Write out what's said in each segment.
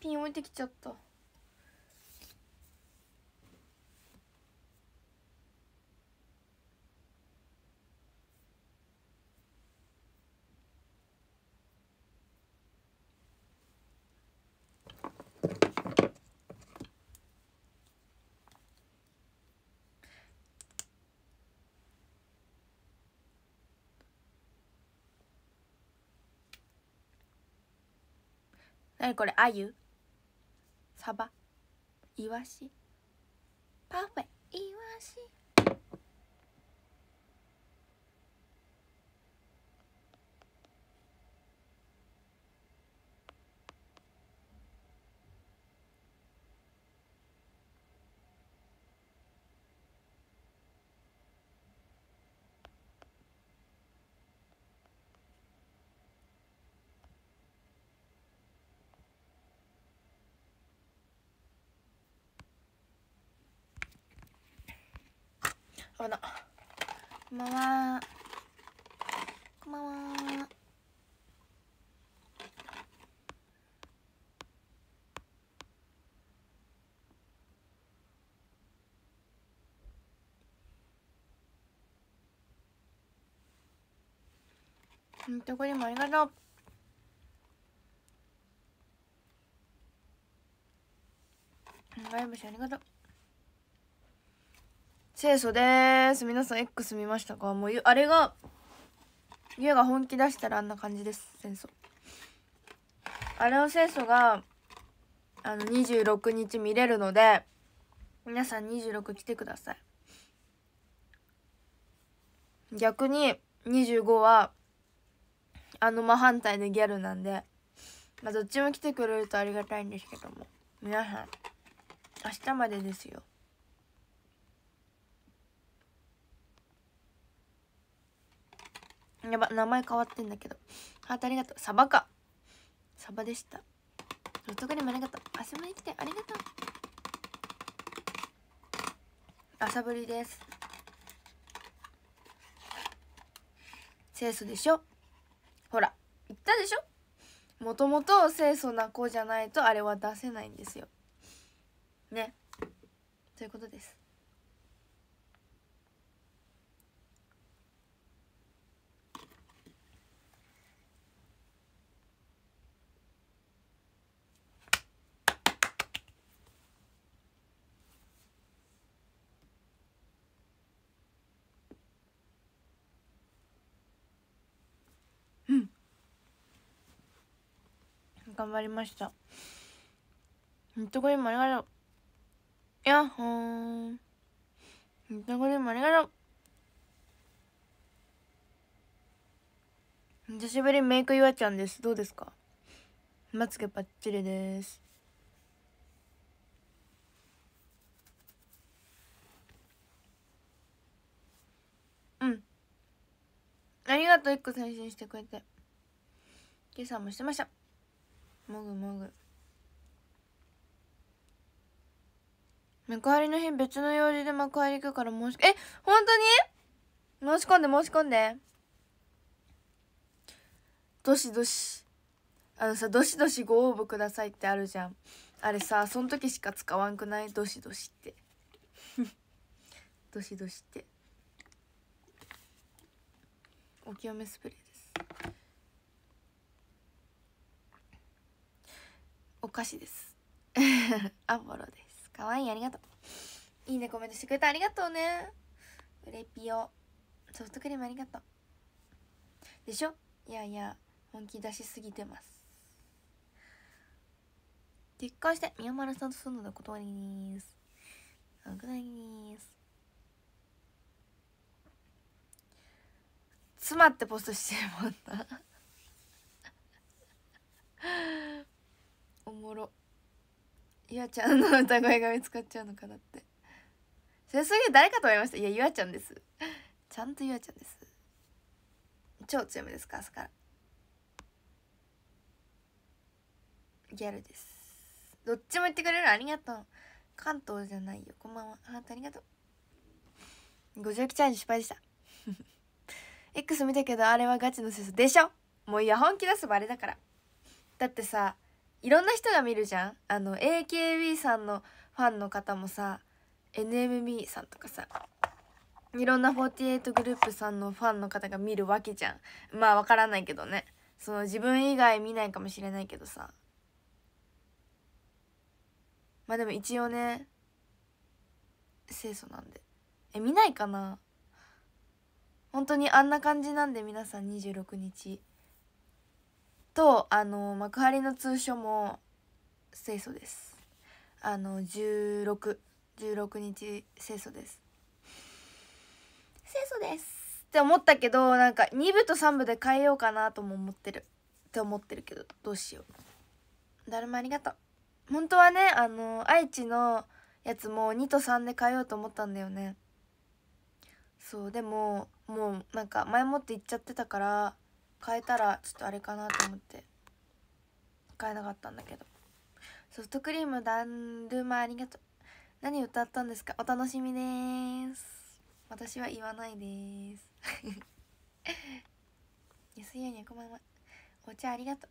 ピン置いてきちゃった何これあゆサバイワシパフェイワシこんこんばんは。こんばんは。うん、とこにもありがとう。ライブしありがとう。清楚です皆さん X 見ましたかもうあれが家が本気出したらあんな感じです戦争あれの清楚があの26日見れるので皆さん26来てください逆に25はあの真反対でギャルなんでまあどっちも来てくれるとありがたいんですけども皆さん明日までですよやば名前変わってんだけどハートありがとうサバかサバでしたロトクリーありがとう朝まで来てありがとう朝ぶりです清楚でしょほら言ったでしょもともと清楚な子じゃないとあれは出せないんですよねということです頑張りましたホットクリーありがとうやっほーんホッリーありがとう久しぶりメイクゆわちゃんですどうですかまつげぱっちりですうんありがとう1個最新してくれて今朝もしてましたもぐもぐ幕張の日別の用事で幕張行くから申しえ本当に申し込んで申し込んでどしどしあのさどしどしご応募くださいってあるじゃんあれさその時しか使わんくないどしどしって どしどしってお清めスプレーですお菓子です アポロですかわいいありがとういいねコメントしてくれてありがとうねうれぴよソフトクリームありがとうでしょいやいや本気出しすぎてます結婚して宮丸さんと住むので断りです断りです妻ってポストしてるもんなおもろゆあちゃんの歌声が見つかっちゃうのかなってそれすげえ誰かと思いましたいやゆあちゃんですちゃんとゆあちゃんです超強めですか朝からギャルですどっちも言ってくれるありがとう関東じゃないよこんばんはあなたありがとう50期チャレンジ失敗でした X 見たけどあれはガチのセスでしょもういや本気出せばあれだからだってさいろんな人が見るじゃんあの AKB さんのファンの方もさ NMB さんとかさいろんな48グループさんのファンの方が見るわけじゃんまあわからないけどねその自分以外見ないかもしれないけどさまあでも一応ね清楚なんでえ見ないかな本当にあんな感じなんで皆さん26日とあの幕張の通所も清楚ですあの1616 16日清楚です清楚ですって思ったけどなんか2部と3部で変えようかなとも思ってるって思ってるけどどうしようだるまありがとう本当はねあの愛知のやつも2と3で変えようと思ったんだよねそうでももうなんか前もって言っちゃってたから変えたらちょっとあれかなと思って変えなかったんだけどソフトクリームだんるまありがとう何歌ったんですかお楽しみです私は言わないです 安いようにこまばんお茶ありがと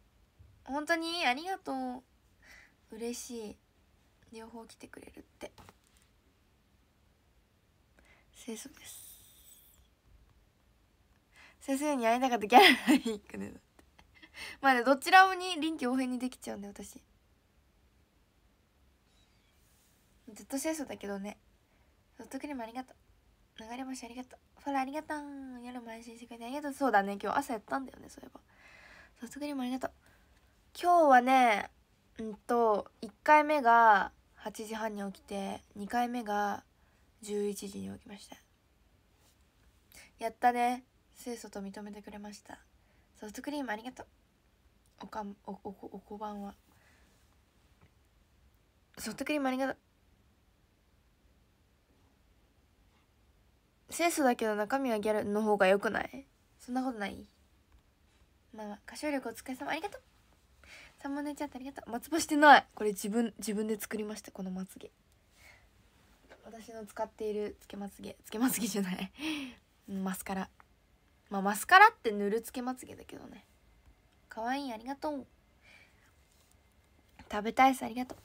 う本当にありがとう嬉しい両方来てくれるって清楚です先生に会えなかったギャラリー行くねだってまあねどちらもに臨機応変にできちゃうんで私ずっと清楚だけどねソフトクリームありがとう流れ星ありがとうフロありがとう夜も安心してくれてありがとうそうだね今日朝やったんだよねそういえばソフトクリームありがとう今日はねうんと1回目が8時半に起きて2回目が11時に起きましたやったね清楚と認めてくれましたソフトクリームありがとうおかんおおこおこばんはソフトクリームありがとう清楚だけど中身はギャルの方がよくないそんなことないまあ歌唱力お疲れ様ありがとうサムネちャっトありがとうまつぼしてないこれ自分自分で作りましたこのまつげ私の使っているつけまつげつけまつげじゃない マスカラまあマスカラってぬるつけまつげだけどねかわいいありがとう食べたいさありがとう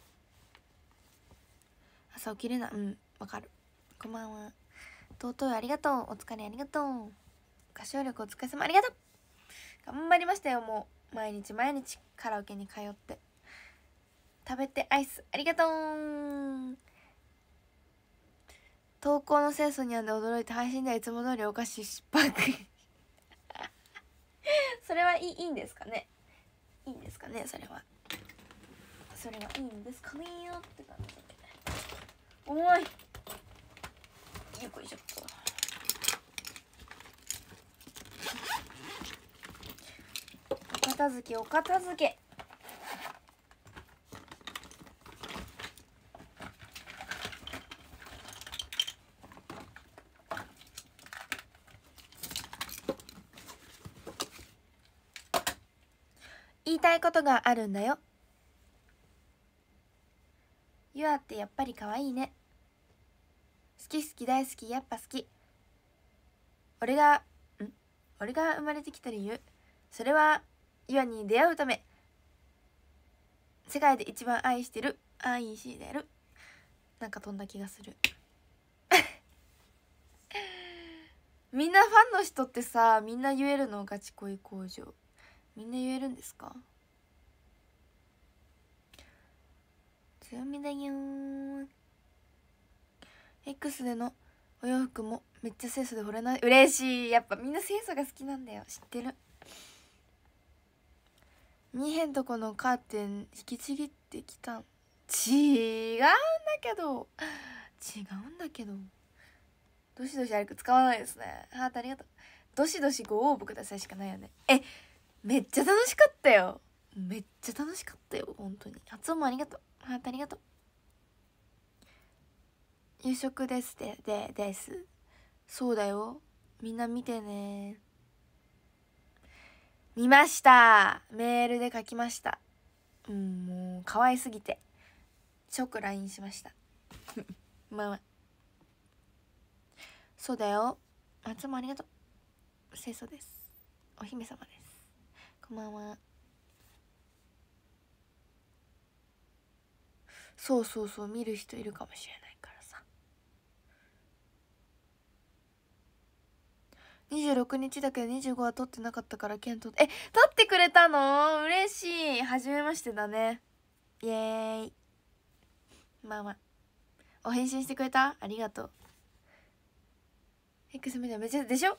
朝起きれないうんわかるこんばんは尊いありがとうお疲れありがとう歌唱力お疲れ様ありがとう頑張りましたよもう毎日毎日カラオケに通って食べてアイスありがとう投稿の清楚にあんで驚いて配信ではいつも通りお菓子しっそれはいいいいんですかねいいんですかねそれはそれはいいんですかねよって感じで重いよくいしょっとお片付けお片付け言いたいことがあるんだよユアってやっぱり可愛いね好き好き大好きやっぱ好き俺がん俺が生まれてきた理由それはユアに出会うため世界で一番愛してる愛してるなんか飛んだ気がする みんなファンの人ってさみんな言えるのガチ恋工場みんな言えるんですか強みだよ X でのお洋服もめっちゃ清楚で惚れない嬉しいやっぱみんな清楚が好きなんだよ知ってる見えんとこのカーテン引きちぎってきた違うんだけど違うんだけどどしどしあれく使わないですねハートありがとうどしどしご応募くださいしかないよねえめっちゃ楽しかったよめっちゃ楽しかったよ本当に発音もありがとうハートありがとう夕食ですででですそうだよみんな見てね見ましたメールで書きましたうんもう可愛すぎて即 LINE しました まあ、まあ、そうだよ松もありがとう清楚ですお姫様ですこんばんはそうそうそう見る人いるかもしれないからさ26日だけど25は撮ってなかったからケントえ撮ってくれたの嬉しい初めましてだねイエーイまあまあお返信してくれたありがとう X メディアめっちゃでしょ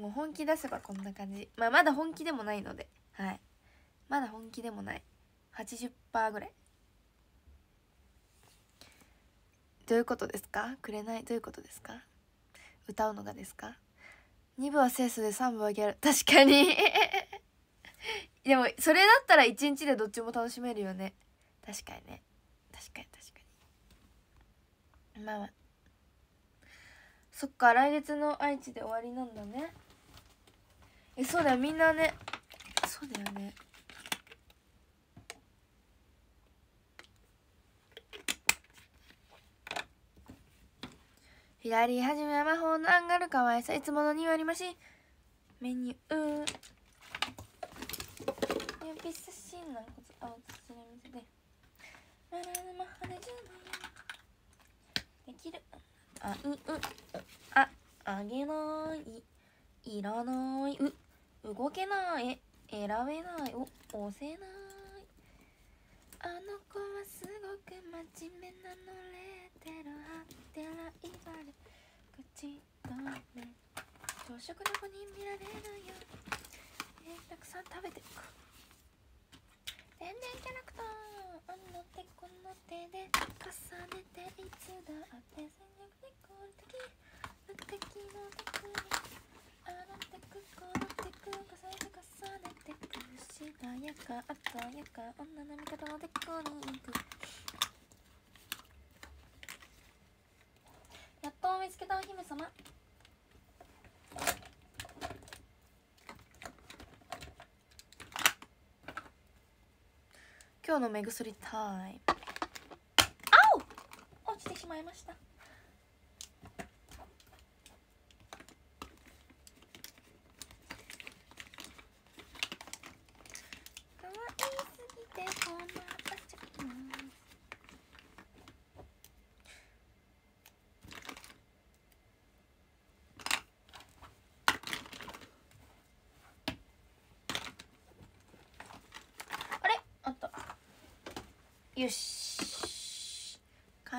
もう本気出せばこんな感じまあまだ本気でもないのではいまだ本気でもない80%ぐらいどういうことですかくれないどういうことですか歌うのがですか2部は清楚で3部はギャル確かに でもそれだったら1日でどっちも楽しめるよね確かにね確かに確かにまあまあそっか来月の愛知で終わりなんだねえそうだよみんなねそうだよね左はじめは魔法のアンガルかわいさいつものにはりましメニュー指差し軟骨青つすり見せてマラの魔法で十枚できるあううああげない色のいう動けない選べないお押せないあの子はすごく真面目なのレーテルハッテライバル口止め朝食の子に見られるよえー、たくさん食べてく天然キャラクターあの手この手で重ねていつだって戦略で合理的無敵のテ洗ってくこなってく重ねて重ねてくしなやか赤やか女の味方のデコに行くやっと見つけたお姫様今日の目薬タイムあお落ちてしまいました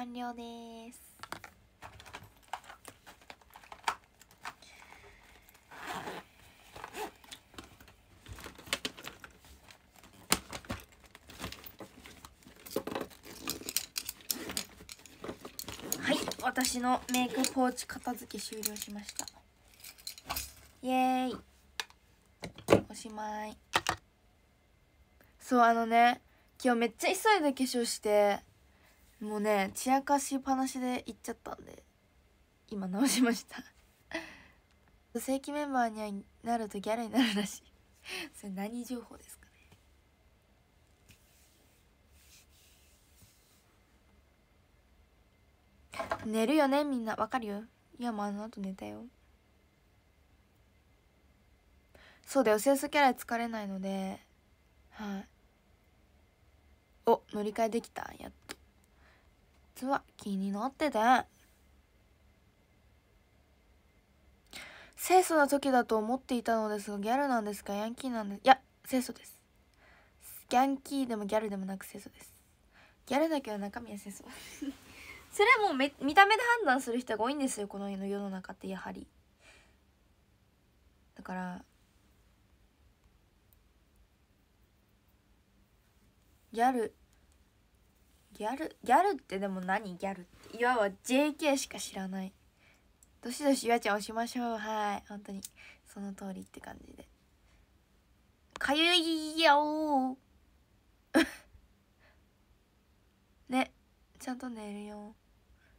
完了ですはい私のメイクポーチ片付け終了しましたイエーイおしまいそうあのね今日めっちゃ急いで化粧してもうね散らかしっぱなしで行っちゃったんで今直しました 正規メンバーになるとギャルになるらしい それ何情報ですかね寝るよねみんなわかるよいやもうあの後寝たよそうだよ清楚キャラ疲れないのではいお乗り換えできたやっと実は気になってて清楚な時だと思っていたのですがギャルなんですかヤンキーなんですいや清楚ですギャンキーでもギャルでもなく清楚ですギャルだけど中身は清楚 それはもうめ見た目で判断する人が多いんですよこの世の中ってやはりだからギャルギャルギャルってでも何ギャルっていわば JK しか知らないどしどし岩ちゃん押しましょうはい本当にその通りって感じでかゆいやお ねちゃんと寝るよ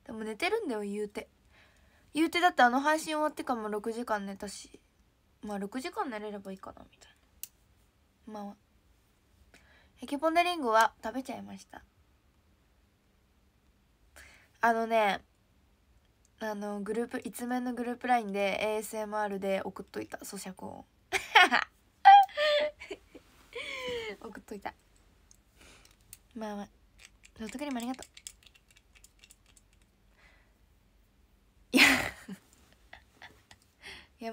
でも寝てるんだよ言うて言うてだってあの配信終わってからも6時間寝たしまあ6時間寝れればいいかなみたいなまあヘキポンデリングは食べちゃいましたあのねあのグループ一面のグループ LINE で ASMR で送っといた咀嚼音 送っといたまあまあソフトクリームありがとういや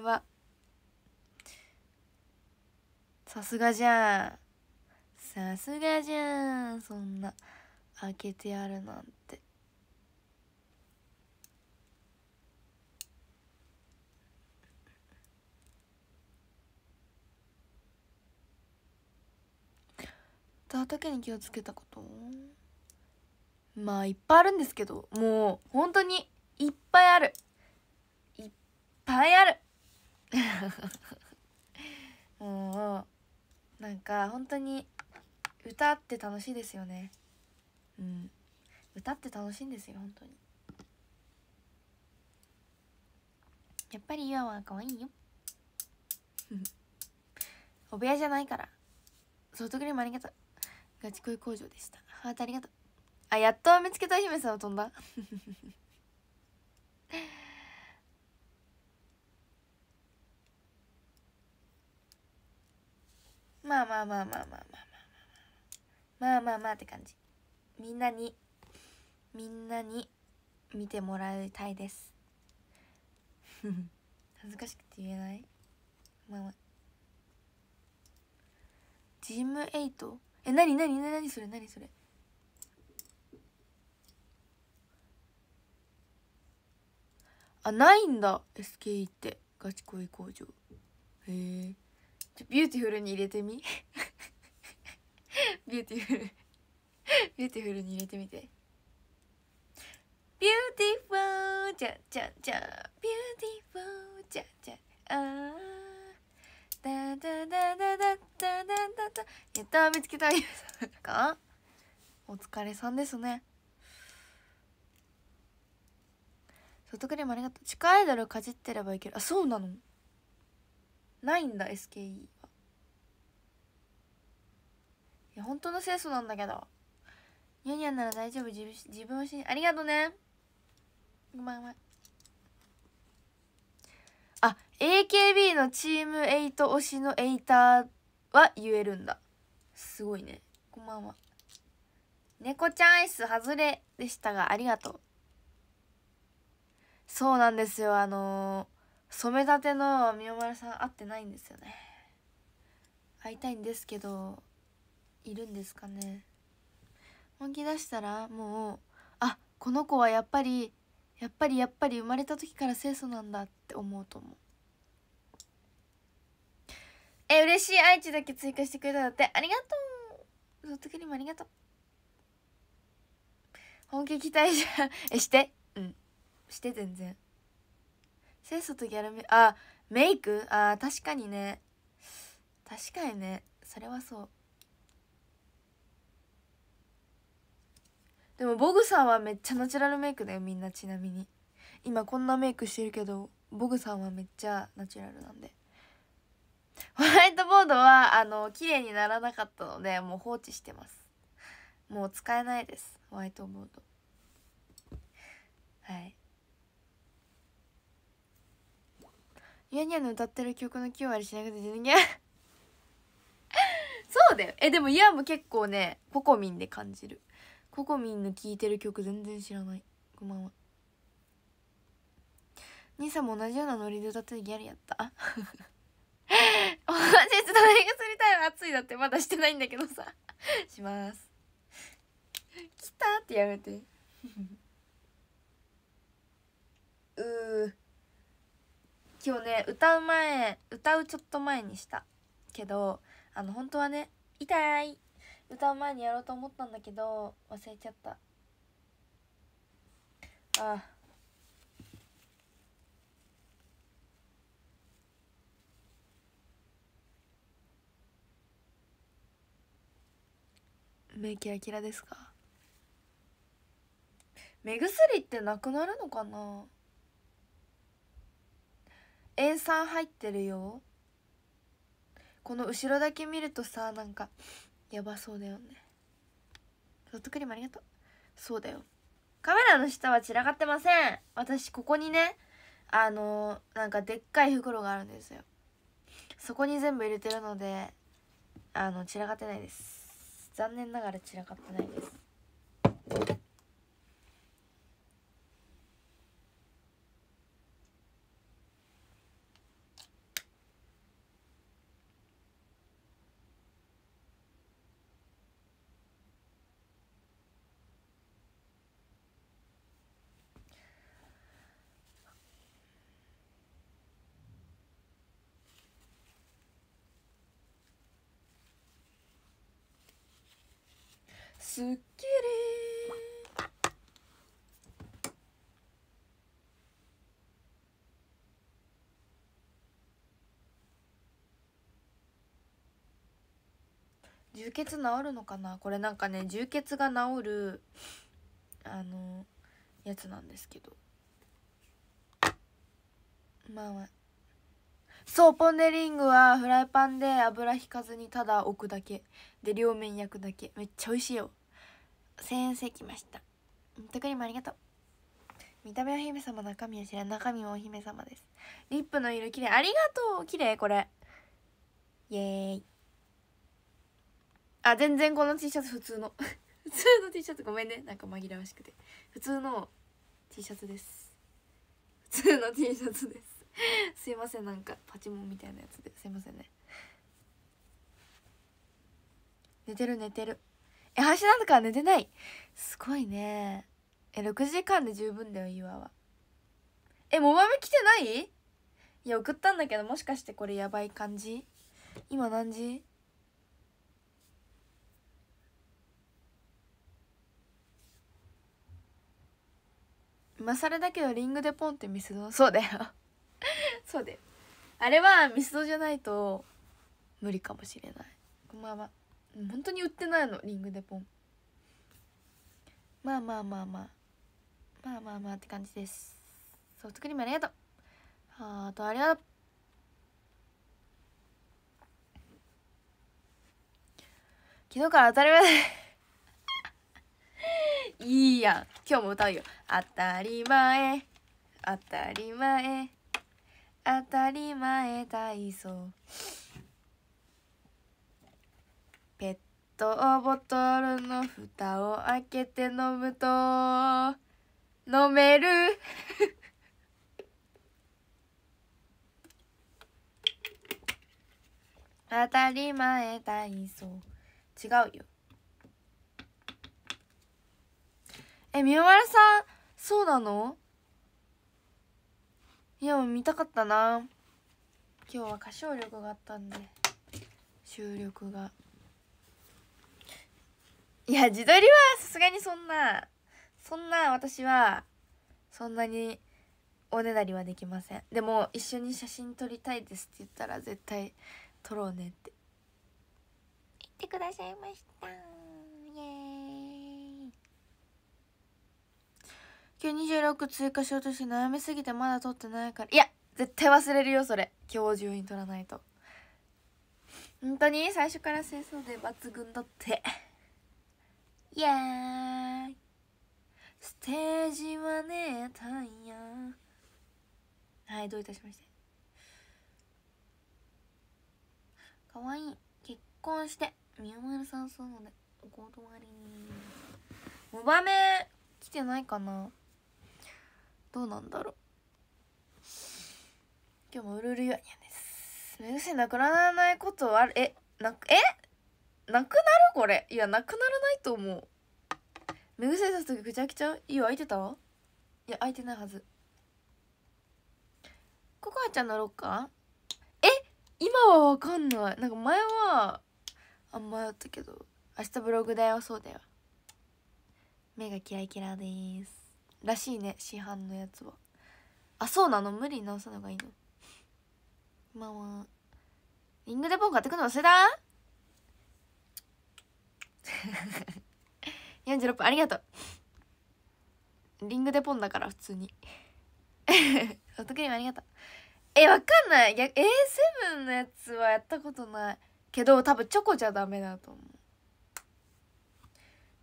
やばさすがじゃんさすがじゃんそんな開けてやるなんてたに気をつけたことまあいっぱいあるんですけどもう本当にいっぱいあるいっぱいある もうなんか本当に歌って楽しいですよねうん歌って楽しいんですよ本当にやっぱり岩は可愛いよ お部屋じゃないからソフトクリームありがとうガチ恋工場でしたハートありがとうあやっと見つけた姫さんを飛んだ まあまあまあまあまあまあまあまあまあまあまあって感じみんなにみんなに見てもらいたいです恥ずかしくて言えないまあまあチム8えなになになにそれなにそれあないんだ SKE ってガチ恋工場へえビューティフルに入れてみ ビューティフルビューティフルに入れてみてビューティフルじゃじゃじゃビューティフルじゃじゃああやった見つけたいかお疲れさんですねソフトクリームありがとう地下アイドルかじってればいけるあそうなのないんだ SKE はいや本当の清楚なんだけどニャニャなら大丈夫自自分を信ありがとうねごめんごめんあ AKB のチーム8推しのエイターは言えるんだすごいねこんばんは猫ちゃんアイス外れでしたがありがとうそうなんですよあのー、染めたての三おさん会ってないんですよね会いたいんですけどいるんですかね本気出したらもうあこの子はやっぱりやっぱりやっぱり生まれた時から清楚なんだって思うと思うえ嬉しい愛知だけ追加してくれたんだってありがとうその時にもありがとう本気期待じゃ えしてうんして全然清楚とギャルメあメイクあ確かにね確かにねそれはそうでもボグさんはめっちゃナチュラルメイクだよみんなちなみに今こんなメイクしてるけどボグさんはめっちゃナチュラルなんでホワイトボードはあの綺麗にならなかったのでもう放置してますもう使えないですホワイトボードはいニャニャの歌ってる曲の9割しなくて全然 そうだよえでもイヤも結構ねココミンで感じるココミンの聴いてる曲全然知らないこんばんは兄さんも同じようなノリで歌ってギャルやった お話しつまみがすりたいいだってまだしてないんだけどさ します来たってやめて うー今日ね歌う前歌うちょっと前にしたけどあの本当はね痛い歌う前にやろうと思ったんだけど忘れちゃったああ目キラキラですか目薬ってなくなるのかな塩酸入ってるよこの後ろだけ見るとさなんかやばそうだよねソフトクリームありがとうそうだよカメラの下は散らかってません私ここにねあのー、なんかでっかい袋があるんですよそこに全部入れてるのであの散らかってないです残念ながら散らかってないですすっきり充血治るのかなこれなんかね充血が治るあのやつなんですけどまあそうポン・デ・リングはフライパンで油引かずにただ置くだけで両面焼くだけめっちゃ美味しいよ1 0円請来ましたとくりもありがとう見た目は姫様中身は知らん中身もお姫様ですリップの色綺麗ありがとう綺麗これイエーイあ全然この T シャツ普通の 普通の T シャツごめんねなんか紛らわしくて普通の T シャツです普通の T シャツですすいませんなんかパチモンみたいなやつですいませんね寝てる寝てるえ、8時間とか寝てないすごいね。え、6時間で十分だよ、岩わは。え、もまめ来てないいや、送ったんだけど、もしかしてこれやばい感じ今何時今更だけどリングでポンってミスドそうだよ そうだよあれはミスドじゃないと無理かもしれないこんばんは本当に売ってないのリングデポンまあまあまあまあまあまあまあって感じですソフトクリームありがとうハートありがとう昨日から当たり前 いいやん今日も歌うよ当たり前当たり前当たり前体操とボトルの蓋を開けて飲むと飲める 当たり前体操違うよえ宮原さんそうなのいや見たかったな今日は歌唱力があったんで収録が。いや自撮りはさすがにそんなそんな私はそんなにおねだりはできませんでも一緒に写真撮りたいですって言ったら絶対撮ろうねって言ってくださいましたイエーイ今日26追加しようとして悩みすぎてまだ撮ってないからいや絶対忘れるよそれ今日中に撮らないと本当に最初から清掃で抜群だってイエーイステージはねたんやはいどういたしましてかわいい結婚してみおまるさんそうのでお断りにおばめ来てないかなどうなんだろう今日もうるるやにです目薬なくならないことはあるえなえなくなるこれいやなくならないと思う目薬さす時ぐちゃぐちゃいいよ開いてたいや開いてないはずココアちゃん乗ろうかえ今はわかんないなんか前はあんまやったけど明日ブログだよそうだよ目がキラキラですらしいね市販のやつはあそうなの無理に直さのがいいのまあまあリングデポン買ってくの忘れた46 分ありがとうリングでポンだから普通に ソフトクリームありがとうえわかんないいや A7 のやつはやったことないけど多分チョコじゃダメだと思う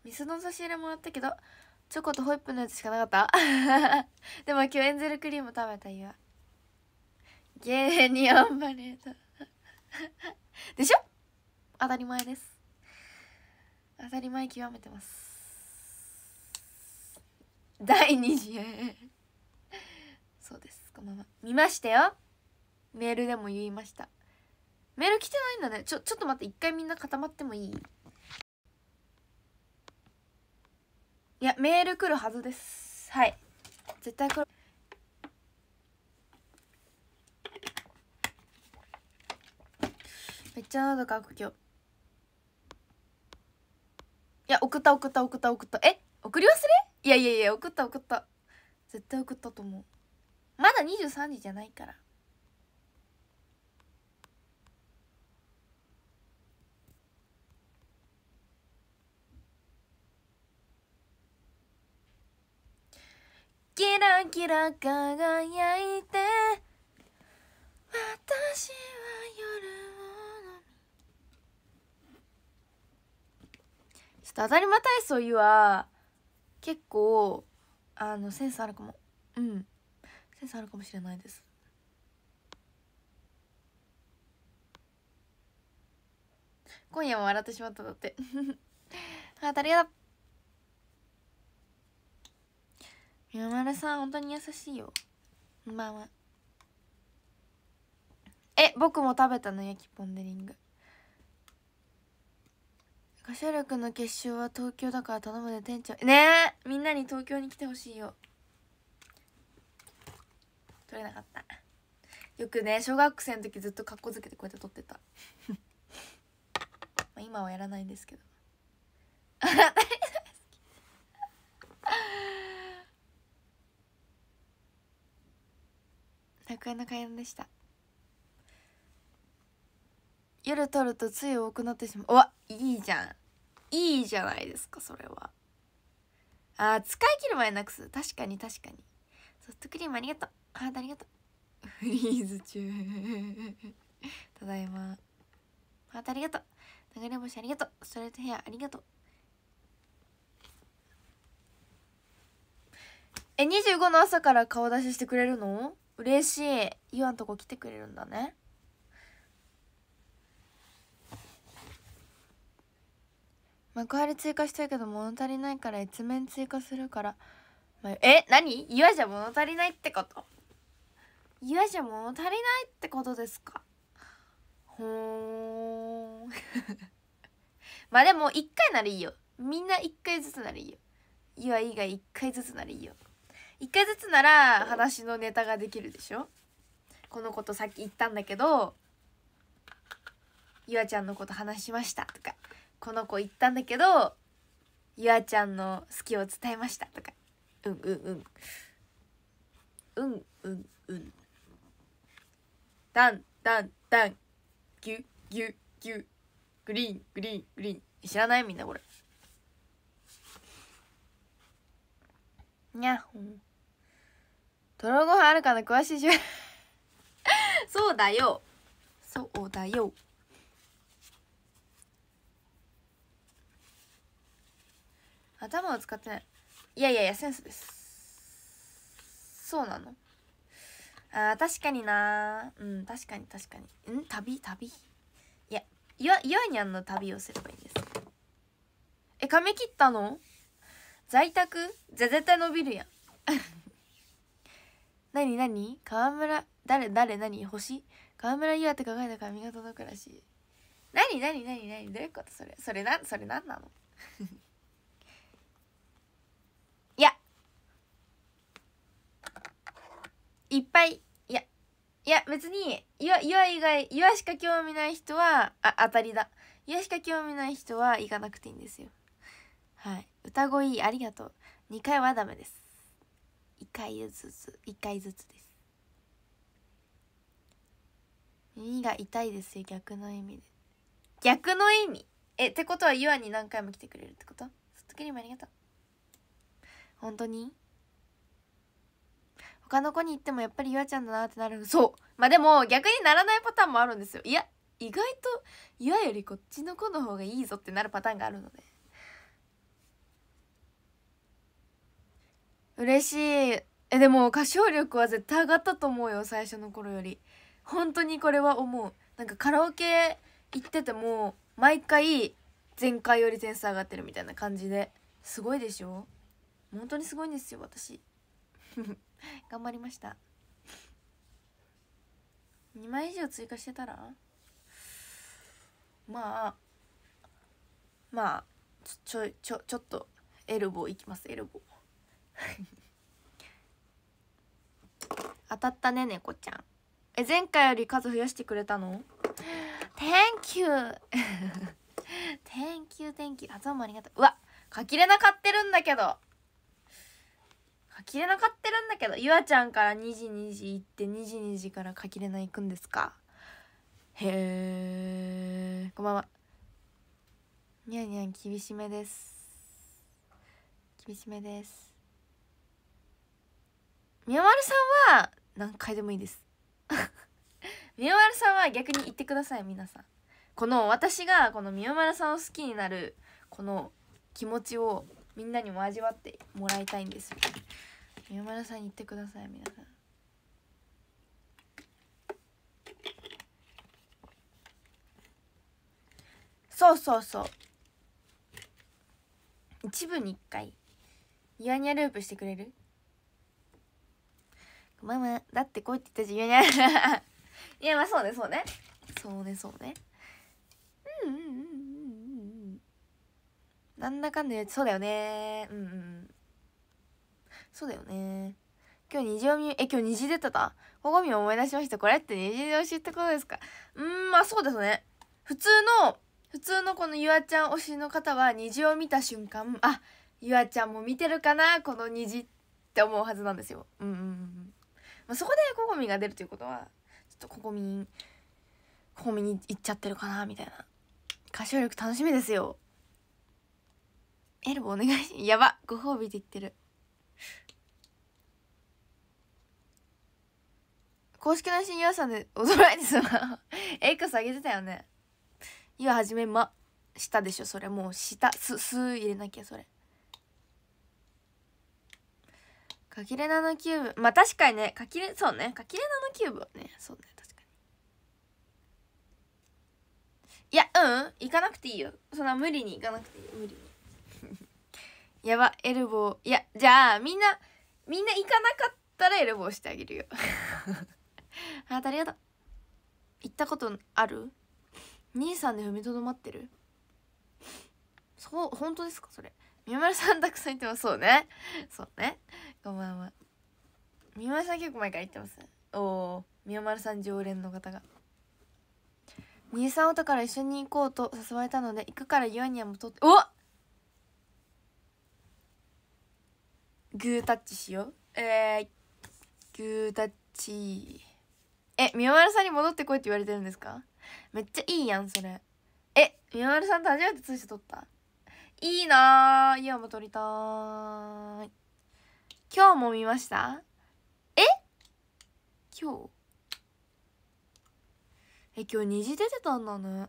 ミスの差し入れもらったけどチョコとホイップのやつしかなかった でも今日エンゼルクリーム食べたいわ芸人あんまりでしょ当たり前です当たり前極めてます第二次そうですこのまま見ましたよメールでも言いましたメール来てないんだねちょちょっと待って一回みんな固まってもいいいやメール来るはずですはい絶対来るめっちゃ喉乾く今日いや送った送った送った送ったえ送り忘れいやいやいや送った送った絶対送ったと思うまだ23時じゃないからキラキラ輝いて私はちょっと当たり前体操ゆは結構あのセンスあるかもうんセンスあるかもしれないです今夜も笑ってしまっただって ありがとみまるさん本当に優しいよまあまあえ僕も食べたの焼きポンデリング歌唱力の結集は東京だから頼むで店長ねえみんなに東京に来てほしいよ撮れなかったよくね小学生の時ずっと格好づけてこうやって撮ってた まあ今はやらないんですけどあ大好き楽園の階段でした夜撮るとつい多くなってしまうわいいじゃんいいじゃないですかそれはあー使い切る前なくす確かに確かにソフトクリームありがとうハートありがとうフリーズ中ただいまハートありがとう流れ星ありがとうストレートヘアありがとうえ25の朝から顔出ししてくれるの嬉しい言わんとこ来てくれるんだね幕張追加したいけど物足りないから一面追加するから、え何岩じゃ物足りないってこと岩じゃ物足りないってことですかほーん まあでも1回ならいいよみんな1回ずつならいいよ岩以外1回ずつならいいよ1回ずつなら話のネタができるでしょこのことさっき言ったんだけどゆあちゃんのこと話しましたとかこの子言ったんだけどゆあちゃんの好きを伝えましたとかうんうんうんうんうんうんダンダンダンぎゅぎゅぎゅグリーングリーングリーン知らないみんなこれにゃほんとろごはんあるかな詳しいじゅ そうだよそうだよ頭を使ってないいやいやいやセンスですそうなのあ確かになうん確かに確かにん旅旅いやいわいわにゃんの旅をすればいいんですえ髪切ったの在宅じゃ絶対伸びるやん 何何河村誰誰何星河村いわって考えれた髪が届くらしい何何何何どういうことそれそれなそれ何なのいっぱいいやいや別に岩岩以外岩しか興味ない人はあ当たりだ岩しか興味ない人は行かなくていいんですよはい歌声ありがとう2回はダメです1回ずつ1回ずつです耳が痛いですよ逆の意味で逆の意味えってことはユアに何回も来てくれるってことすっとクりもありがとう本当に他の子に言ってもやっぱりゆあちゃんだなってなるそうまあでも逆にならないパターンもあるんですよいや意外とゆあよりこっちの子の方がいいぞってなるパターンがあるので嬉しいえでも歌唱力は絶対上がったと思うよ最初の頃より本当にこれは思うなんかカラオケ行ってても毎回前回より点数上がってるみたいな感じですごいでしょ本当にすごいんですよ私頑張りました2枚以上追加してたらまあまあちょちょちょっとエルボーいきますエルボー 当たったね猫ちゃんえ前回より数増やしてくれたの Thank you Thank you thank you あざもありがとううわ書きれな買ってるんだけど書きれなかってるんだけどゆあちゃんから2時2時行って2時2時から書きれない行くんですかへえこんばんはにゃにゃん厳しめです厳しめですみやまるさんは何回でもいいですみやまるさんは逆に言ってください皆さんこの私がこのみやまるさんを好きになるこの気持ちをみんなにも味わってもらいたいんです山田さんに言ってください皆さんそうそうそう一部に一回ユアニャループしてくれるママだってこうって言ったじゃんユアニャいやまあそうねそうねそうねそうねうんうんうんうんうんなんだかんだそうだよねうんうんそうだよね今日虹を見え今日虹出てた鏡を思い出しましたこれって虹で推しってことですかうんまあそうですね普通の普通のこのゆあちゃん推しの方は虹を見た瞬間あゆあちゃんも見てるかなこの虹って思うはずなんですようんうんうんまあ、そこでここみが出るということはちょっとここみんここに行っちゃってるかなみたいな歌唱力楽しみですよエルボお願いしやばご褒美って言ってる公式の新夜さんで驚いてすま X 上げてたよね今はじめましたでしょそれもうしたすす入れなきゃそれかきれナのキューブまあ確かにねかきれそうねかきれナのキューブはねそうね確かにいやうん行かなくていいよそんな無理に行かなくていいよ無理に やばエルボーいやじゃあみんなみんな行かなかったらエルボーしてあげるよあなたありがとう行ったことある兄さんで踏みとどまってるそう本当ですかそれ宮村さんたくさん行ってますそうねそうねごめんごめん宮村さん結構前から行ってますおお宮丸さん常連の方が兄さんおたから一緒に行こうと誘われたので行くからユアニアもとっておグータッチしようえー、グータッチえみおさんに戻ってこいって言われてるんですかめっちゃいいやんそれえみおさんと初めて通して撮ったいいなーイオも撮りたい今日も見ましたえ今日え今日虹出てたんだね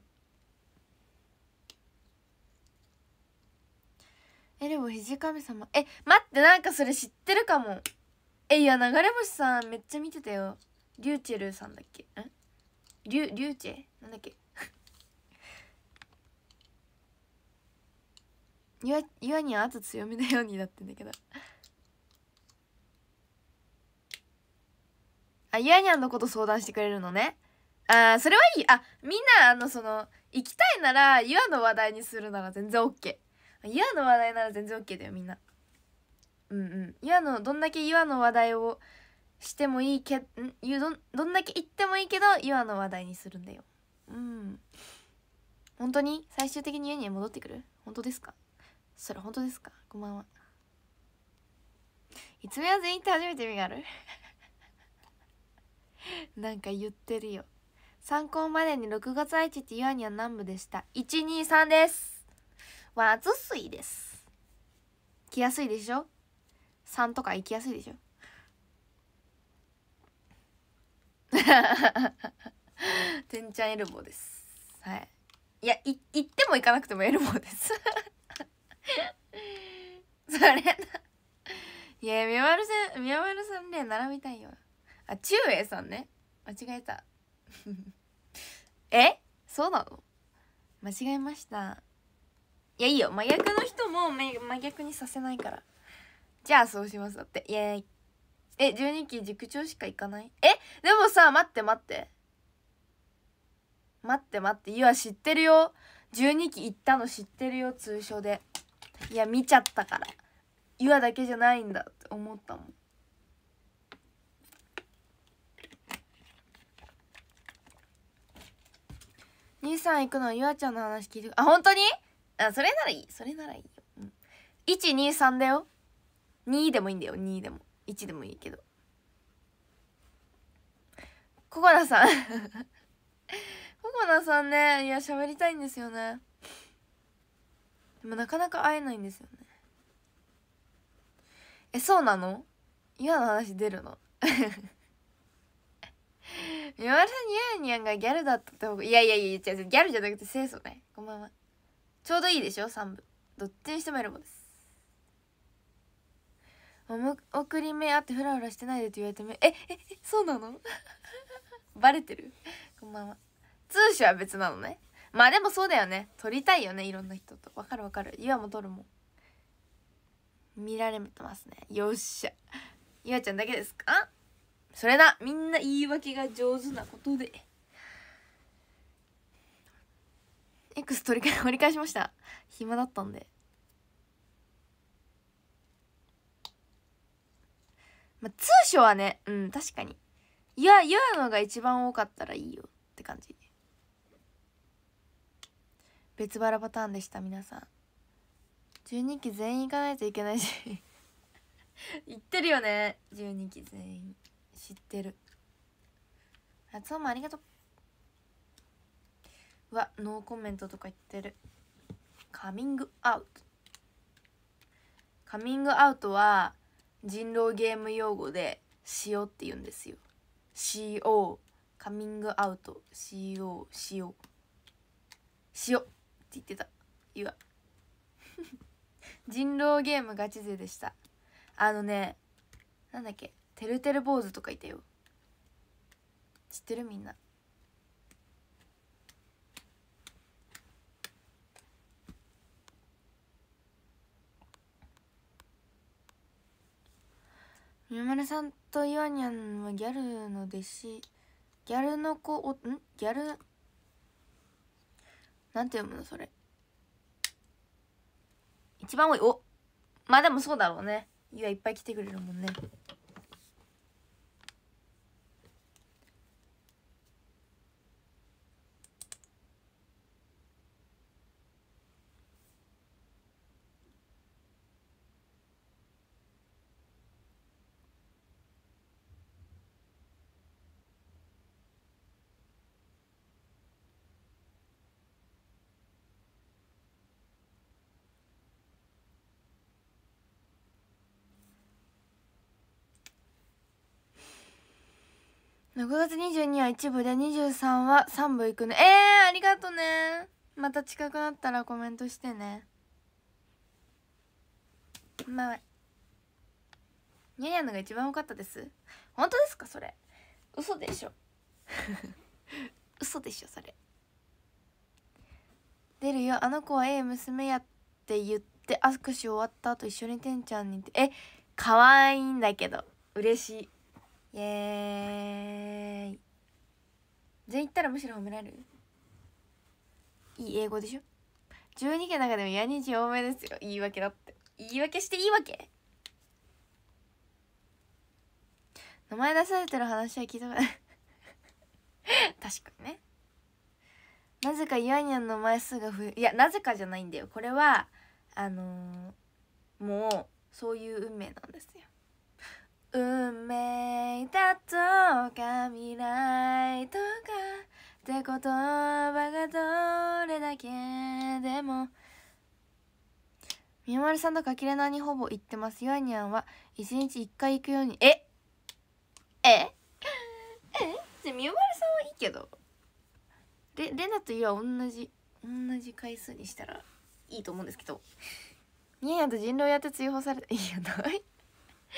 えでも肘神様え待ってなんかそれ知ってるかもえいや流れ星さんめっちゃ見てたよリューチェルさんだっけんリュリューチェなんだっけゆわゆわにあ圧強めだようになってんだけどあゆわにゃんのこと相談してくれるのねああそれはいいあみんなあのその行きたいならゆわの話題にするなら全然 OK ゆわの話題なら全然 OK だよみんなうんうんゆわのどんだけゆわの話題をしてもいいけんどどんだけ言ってもいいけど今の話題にするんだようん本当に最終的に家に戻ってくる本当ですかそれ本当ですかこんばんはいつめは全員って初めて意味がある なんか言ってるよ参考までに6月愛知ってユアニは南部でした123ですわずすいです来やすいでしょ3とか行きやすいでしょて んちゃんエルボーですはいいやい行っても行かなくてもエルボーです それないや宮丸さん宮丸さんね並びたいよあ中英さんね間違えた えそうなの間違えましたいやいいよ真逆の人も真逆にさせないからじゃあそうしますだってイエイえ12期塾長しか行かないえでもさ待って待って待って待っていや知ってるよ12期行ったの知ってるよ通称でいや見ちゃったからユアだけじゃないんだって思ったもん兄さん行くのゆあちゃんの話聞いてあ本当にあそれならいいそれならいいよ、うん、123だよ2でもいいんだよ2でも1でもいいけどココナさん ココナさんねいや喋りたいんですよねでもなかなか会えないんですよねえそうなの今の話出るのみまさにやんにゃんがギャルだったっていやいやいや違う違うギャルじゃなくて清楚ねこんばんはちょうどいいでしょ3部どっちにしてもエもボです送り目あってフラフラしてないでって言われてめえええそうなの バレてるこんばんは通詞は別なのねまあでもそうだよね撮りたいよねいろんな人とわかるわかるゆも撮るもん見られてますねよっしゃゆあちゃんだけですかそれだみんな言い訳が上手なことで X 取り返 折り返しました暇だったんでまあ、通所はね、うん、確かに。いや、言うのが一番多かったらいいよって感じ。別腹パターンでした、皆さん。12期全員行かないといけないし 言ってるよね。12期全員。知ってる。あそうもありがとう。うわ、ノーコメントとか言ってる。カミングアウト。カミングアウトは、人狼ゲーム用語で塩って言うんですよ CO カミングアウト CO 塩塩って言ってた言わ人狼ゲームガチ勢でしたあのねなんだっけてるてる坊主とかいたよ知ってるみんなまるさんとイワニャンはギャルの弟子ギャルの子おんギャルなんて読むのそれ一番多いおまあでもそうだろうねいやいっぱい来てくれるもんね6月22は一部で23は3部行くねえー、ありがとねまた近くなったらコメントしてねまあニャニャのが一番多かったです本当ですかそれ嘘でしょ嘘でしょそれ出るよあの子はええ娘やって言って握手終わった後一緒にてんちゃんにってえ可愛いんだけど嬉しいイエーイ全員言ったらむしろ褒められるいい英語でしょ12件の中でもヤニジ多めですよ言い訳だって言い訳していいわけ名前出されてる話は聞いたことない 確かにねなぜかイあニゃンの枚数が増えいやなぜかじゃないんだよこれはあのー、もうそういう運命なんですよ運命だとか未来とかって言葉がどれだけでもみまるさんのかきれなにほぼ行ってますよにゃんは一日一回行くようにええ ええみまるさんはいいけどれれなとゆら同じ同じ回数にしたらいいと思うんですけどにヤニと人狼やって追放されたいやない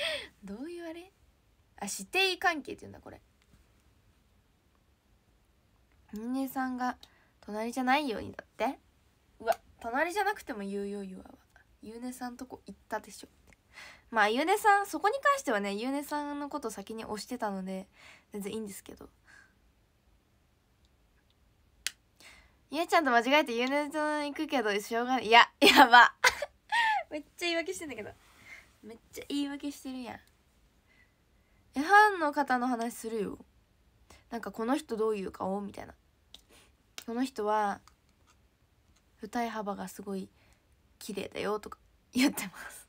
どういうあれあ師弟関係っていうんだこれ峰ねさんが隣じゃないようにだってうわ隣じゃなくても言うよゆわゆうねさんとこ行ったでしょまあゆうねさんそこに関してはねゆうねさんのこと先に押してたので全然いいんですけどゆうちゃんと間違えてゆうねさん行くけどしょうがないいややば めっちゃ言い訳してんだけどめっちゃ言い訳してるやんえファンの方の話するよなんかこの人どういう顔みたいなこの人は二重幅がすごい綺麗だよとか 言ってます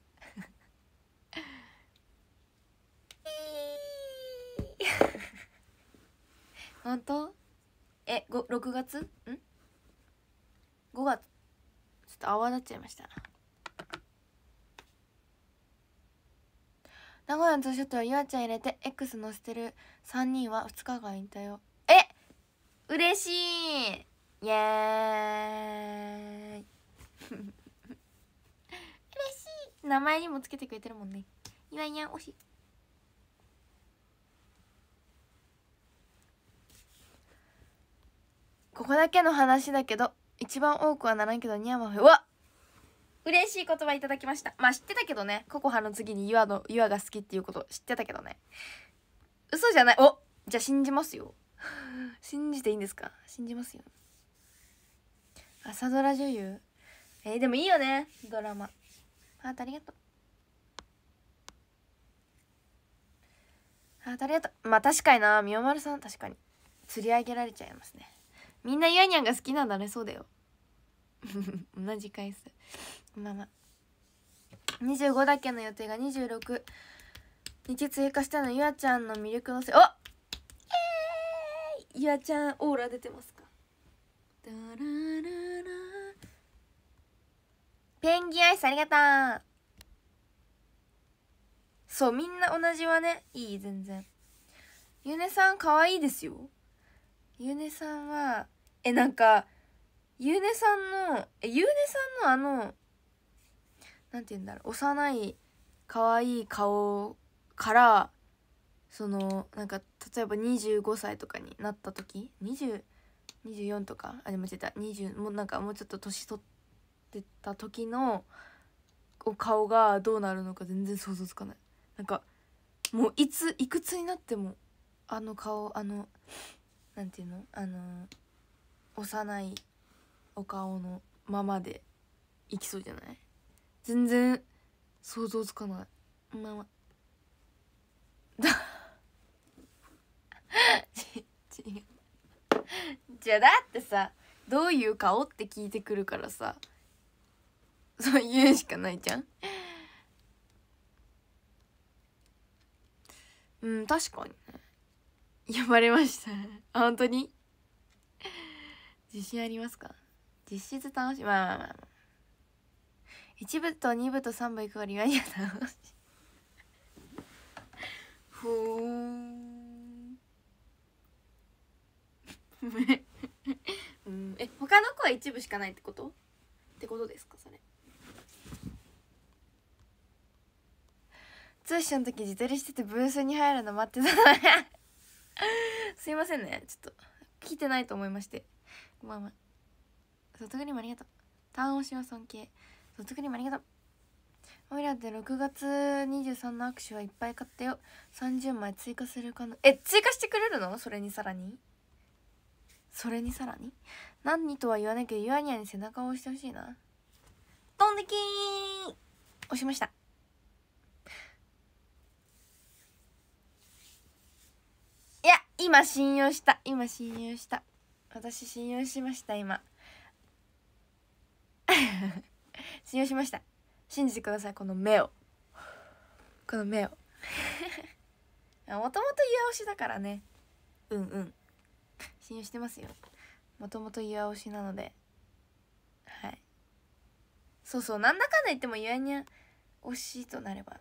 本当えご6月ん5月ちょっと泡立っちゃいました名古屋の図書とゆあちゃん入れて X 載せてる3人は2日間いたよえ嬉しいイエーイ 嬉しい名前にもつけてくれてるもんねいわや惜しいここだけの話だけど一番多くはならんけどニャマフうわっ嬉しい言葉いただきました。まあ知ってたけどね。ココハの次に岩の、岩が好きっていうこと知ってたけどね。嘘じゃない。おじゃあ信じますよ。信じていいんですか信じますよ。朝ドラ女優。えー、でもいいよね。ドラマ。ハートありがとう。ハートありがとう。まあ確かにな。みおまるさん確かに。釣り上げられちゃいますね。みんなゆあにゃんが好きなんだね。そうだよ。同じ回数まあまあ25だけの予定が26日追加したのゆあちゃんの魅力のせいおえー、ゆあちゃんオーラ出てますかペンギンアイスありがとうそうみんな同じはねいい全然ゆねさん可愛いですよゆねさんはえなんかゆうねさんのえゆうねさんのあのなんて言うんだろう幼い可愛い顔からそのなんか例えば25歳とかになった時2024とかあでも違った20もうなんかもうちょっと年取ってた時のお顔がどうなるのか全然想像つかないなんかもういついくつになってもあの顔あのなんていうのあの幼いお顔のままでいきそうじゃない全然想像つかないままだ じゃあだってさどういう顔って聞いてくるからさそう言うしかないじゃんうん確かに呼ばれました本当に自信ありますか実質楽しいまあまあまあ、1部と2部と3部いく割いは楽しいふ うんえ他の子は一部しかないってことってことですかそれ通信の時自撮りしててブースに入るの待ってたの すいませんねちょっと聞いてないと思いましてまあまあソフトクリームありがとう単押しは尊敬ソフトクリームありがとうおいらって6月23の握手はいっぱい買ったよ30枚追加するかなえ追加してくれるのそれにさらにそれにさらに何にとは言わないけどユアニアに背中を押してほしいな飛んできー押しましたいや今信用した今信用した私信用しました今 信用しました信じてくださいこの目をこの目をもともと言い合しだからねうんうん信用してますよもともと言いしなのではいそうそうなんだかんだ言ってもゆあにゃ推しとなれば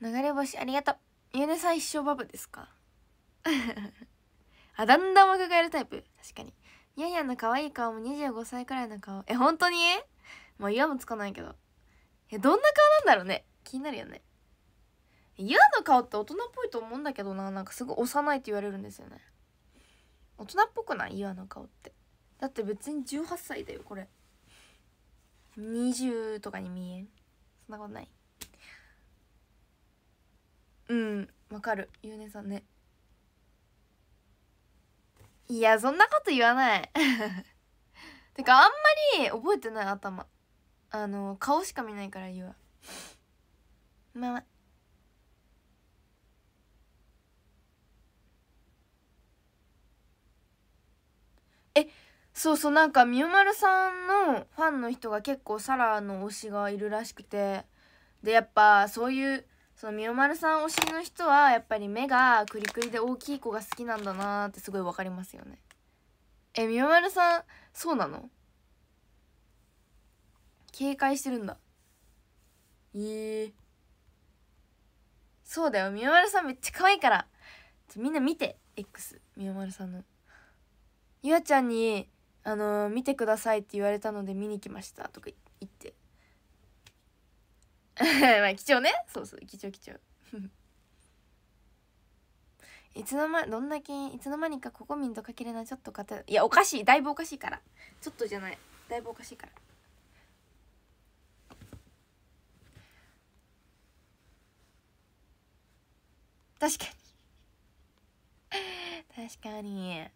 流れ星ありがとうゆねさん一生バブですか あだんだん若返るタイプ確かにやンの可愛い顔も25歳くらいの顔え本当にまあ岩もつかないけどえどんな顔なんだろうね気になるよね岩の顔って大人っぽいと思うんだけどななんかすごい幼いって言われるんですよね大人っぽくない岩の顔ってだって別に18歳だよこれ20とかに見えんそんなことないうんわかるゆうねさんねいやそんなこと言わない てかあんまり覚えてない頭あの顔しか見ないから言うわ。まあえそうそうなんかみよまるさんのファンの人が結構サラの推しがいるらしくてでやっぱそういうそのみおまるさん推しの人はやっぱり目がクリクリで大きい子が好きなんだなってすごいわかりますよねえみおまるさんそうなの警戒してるんだええー、そうだよみおまるさんめっちゃ可愛いからみんな見て X みおまるさんのゆあちゃんにあのー、見てくださいって言われたので見に来ましたとか言って まあ貴重ねそうそう貴重貴重 いつの間どんだけいつの間にかここミンとかけれなちょっとかたいやおかしいだいぶおかしいからちょっとじゃないだいぶおかしいから確かに 確かに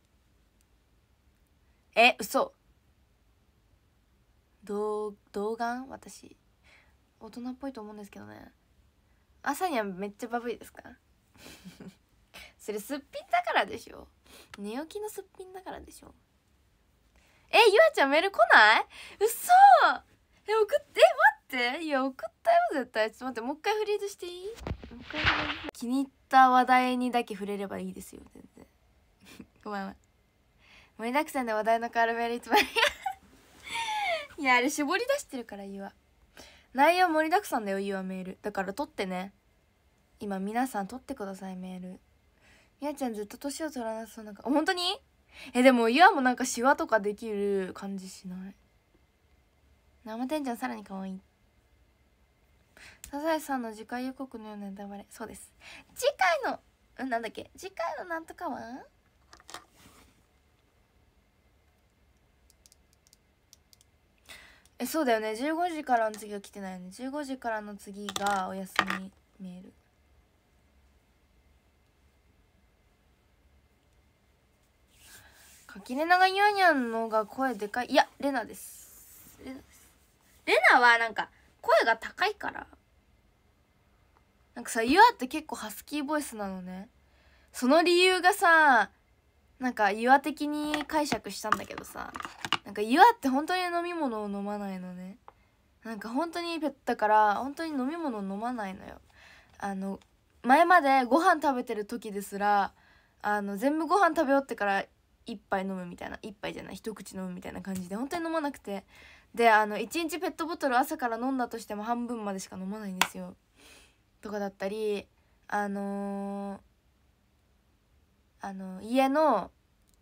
え嘘童童顔私大人っぽいと思うんですけどね朝にはめっちゃバブいですか それすっぴんだからでしょ寝起きのすっぴんだからでしょえゆあちゃんメール来ない嘘え送って待っていや送ったよ絶対ちょっと待ってもう一回フリーズしていいもう一回フリーズ気に入った話題にだけ触れればいいですよ全然 ごめんごめん盛りだくさんで話題のカルメールいつも いやあれ絞り出してるからゆあ内容盛りだくさんだよゆメールだから撮ってね今皆さん撮ってくださいメールみやちゃんずっと年を取らなそうなんか本当にえでもゆわもなんかシワとかできる感じしない生天ちゃんさらに可愛いサザエさんの次回予告のようなネタバレそうです次回のなんだっけ次回のなんとかはえそうだよね15時からの次が来てないよね15時からの次がお休みメール垣根長ニャニャンのが声でかいいやレナですレナですレナはなんか声が高いからなんかさユアって結構ハスキーボイスなのねその理由がさなんかユア的に解釈したんだけどさなんか岩って本当に飲み物を飲まないのねなんか本当にペッだから本当に飲み物を飲まないのよあの前までご飯食べてる時ですらあの全部ご飯食べ終わってから一杯飲むみたいな一杯じゃない一口飲むみたいな感じで本当に飲まなくてであの1日ペットボトル朝から飲んだとしても半分までしか飲まないんですよとかだったりあのー、あの家の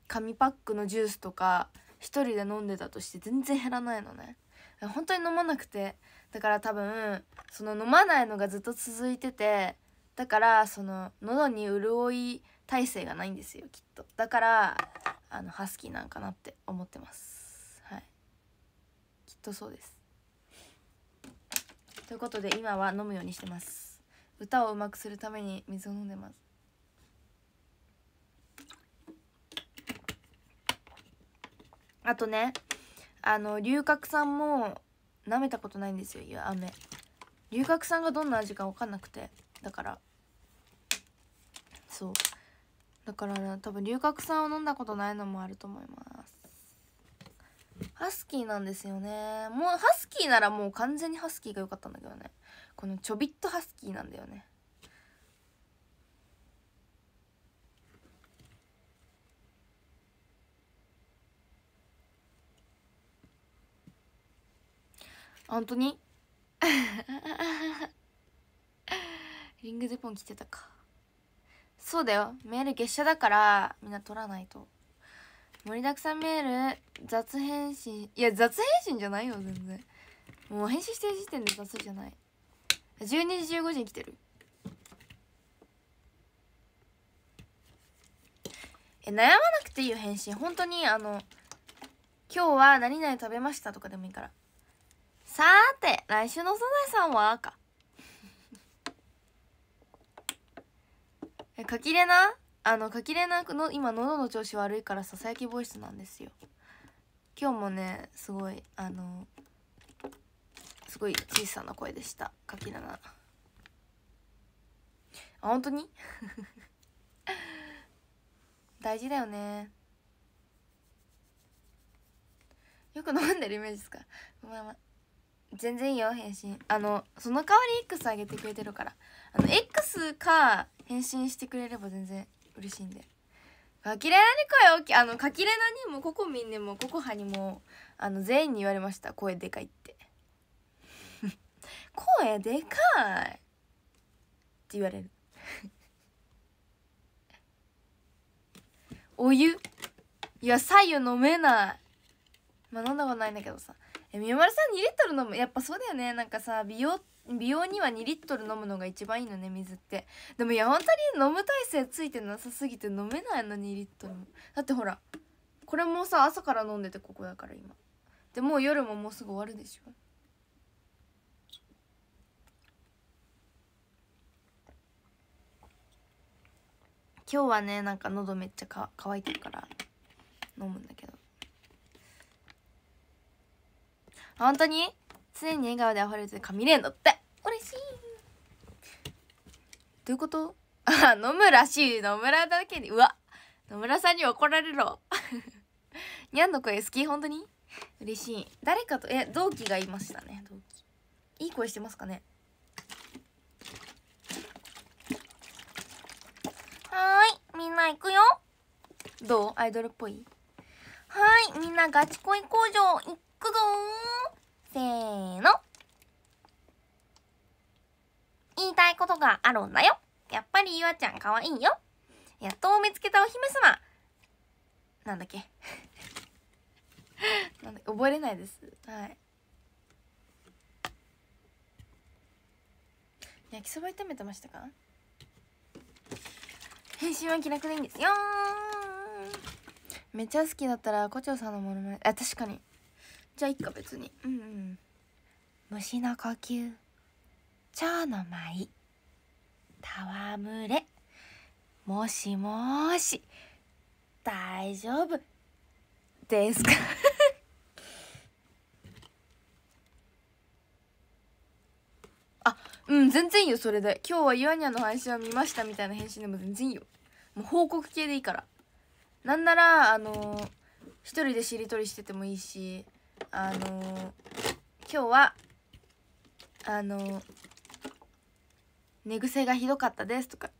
紙パックのジュースとか一人で飲んでたとして全然減らないのね本当に飲まなくてだから多分その飲まないのがずっと続いててだからその喉に潤い耐性がないんですよきっとだからあのハスキーなんかなって思ってますはいきっとそうですということで今は飲むようにしてます歌をうまくするために水を飲んでますあとねあの龍角散も舐めたことないんですよ飴龍角散がどんな味か分かんなくてだからそうだから、ね、多分龍角散を飲んだことないのもあると思いますハスキーなんですよねもうハスキーならもう完全にハスキーが良かったんだけどねこのちょびっとハスキーなんだよね本当に リングデポン来てたかそうだよメール月謝だからみんな取らないと盛りだくさんメール雑返信いや雑返信じゃないよ全然もう返信してる時点で雑じゃない12時15時に来てるえ悩まなくていいよ返信本当にあの今日は何々食べましたとかでもいいからさーて来週のサザエさんはかかきれなあのかきれなくの今喉の調子悪いからささやきボイスなんですよ今日もねすごいあのすごい小さな声でしたかきれなあ本当に 大事だよねよく飲んでるイメージですかまあまあ全然いいよ返信あのその代わり X あげてくれてるからあの X か返信してくれれば全然嬉しいんでかきれなに声大きあのかきれなにもここみんにもここはにもあの全員に言われました声でかいって 声でかいって言われる お湯いや左右飲めないまあ飲んだことないんだけどさえみまるさん2リットル飲むやっぱそうだよねなんかさ美容美容には2リットル飲むのが一番いいのね水ってでもいや本当に飲む体勢ついてなさすぎて飲めないの2リットルもだってほらこれもさ朝から飲んでてここだから今でもう夜ももうすぐ終わるでしょ今日はねなんか喉めっちゃか乾いてるから飲むんだけど本当に常に笑顔で溢れて紙れんのって嬉しいどういうことあ野村しい野村だけにうわ野村さんに怒られろ にゃんの声好き本当に嬉しい誰かとえ同期がいましたね同期いい声してますかねはいみんな行くよどうアイドルっぽいはいみんなガチ恋工場行くぞーせーの言いたいことがあるんだよやっぱりゆあちゃんかわいいよやっと見つけたお姫様なんだっけ なんだ覚えれないですはい焼きそば炒めてましたか返信は気楽でいいんですよめっちゃ好きだったら胡蝶さんのものまねあ確かにじゃあいっか別にうんうん虫の呼吸蝶の舞戯れもしもし大丈夫ですか あうん全然いいよそれで今日はユアニャの配信を見ましたみたいな返信でも全然いいよもう報告系でいいからなんならあのー、一人でしりとりしててもいいしあのー、今日はあのー、寝癖がひどかったですとか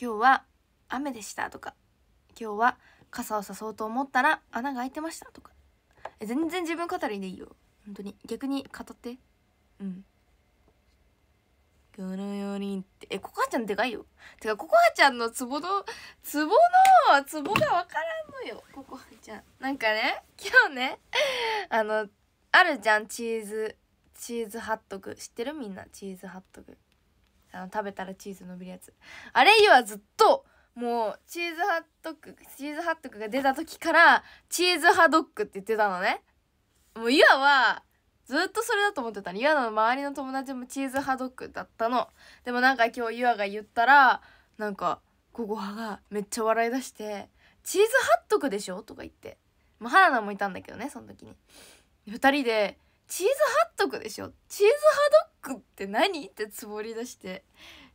今日は雨でしたとか今日は傘をさそうと思ったら穴が開いてましたとか全然自分語りでいいよ本当に逆に語ってうんこのよりって。え、ココハちゃんでかいよ。てか、ココハちゃんのツボの、ツボの、ツボがわからんのよ。ココハちゃん。なんかね、今日ね、あの、あるじゃん、チーズ、チーズハットグ。知ってるみんな、チーズハットグ。あの、食べたらチーズ伸びるやつ。あれ以わずっと、もう、チーズハットグ、チーズハットグが出た時から、チーズハドッグって言ってたのね。もう、いわば、ずっとそれだと思ってたのユアの周りの友達もチーズハドッグだったのでもなんか今日ユアが言ったらなんかコゴハがめっちゃ笑い出して「チーズハットクでしょ?」とか言ってまあ原田もいたんだけどねその時に2人で「チーズハットクでしょチーズハドッグって何?」ってつぼり出して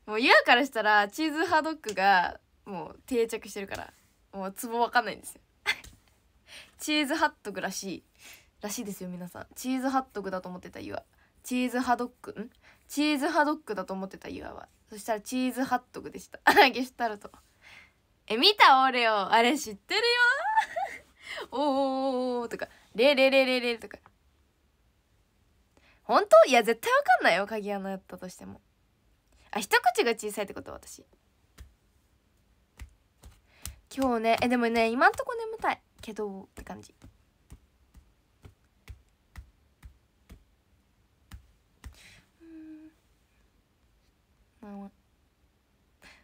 もうユアからしたらチーズハドッグがもう定着してるからもうツボわかんないんですよ チーズハットクらしいらしいですよ皆さんチーズハットグだと思ってたゆあチーズハドッグんチーズハドッグだと思ってたゆあはそしたらチーズハットグでした あげしたルとえ見た俺よあれ知ってるよ おーおーとかレレレレレとか本当いや絶対わかんないよ鍵穴やったとしてもあ一口が小さいってこと私今日ねえでもね今んとこ眠たいけどって感じ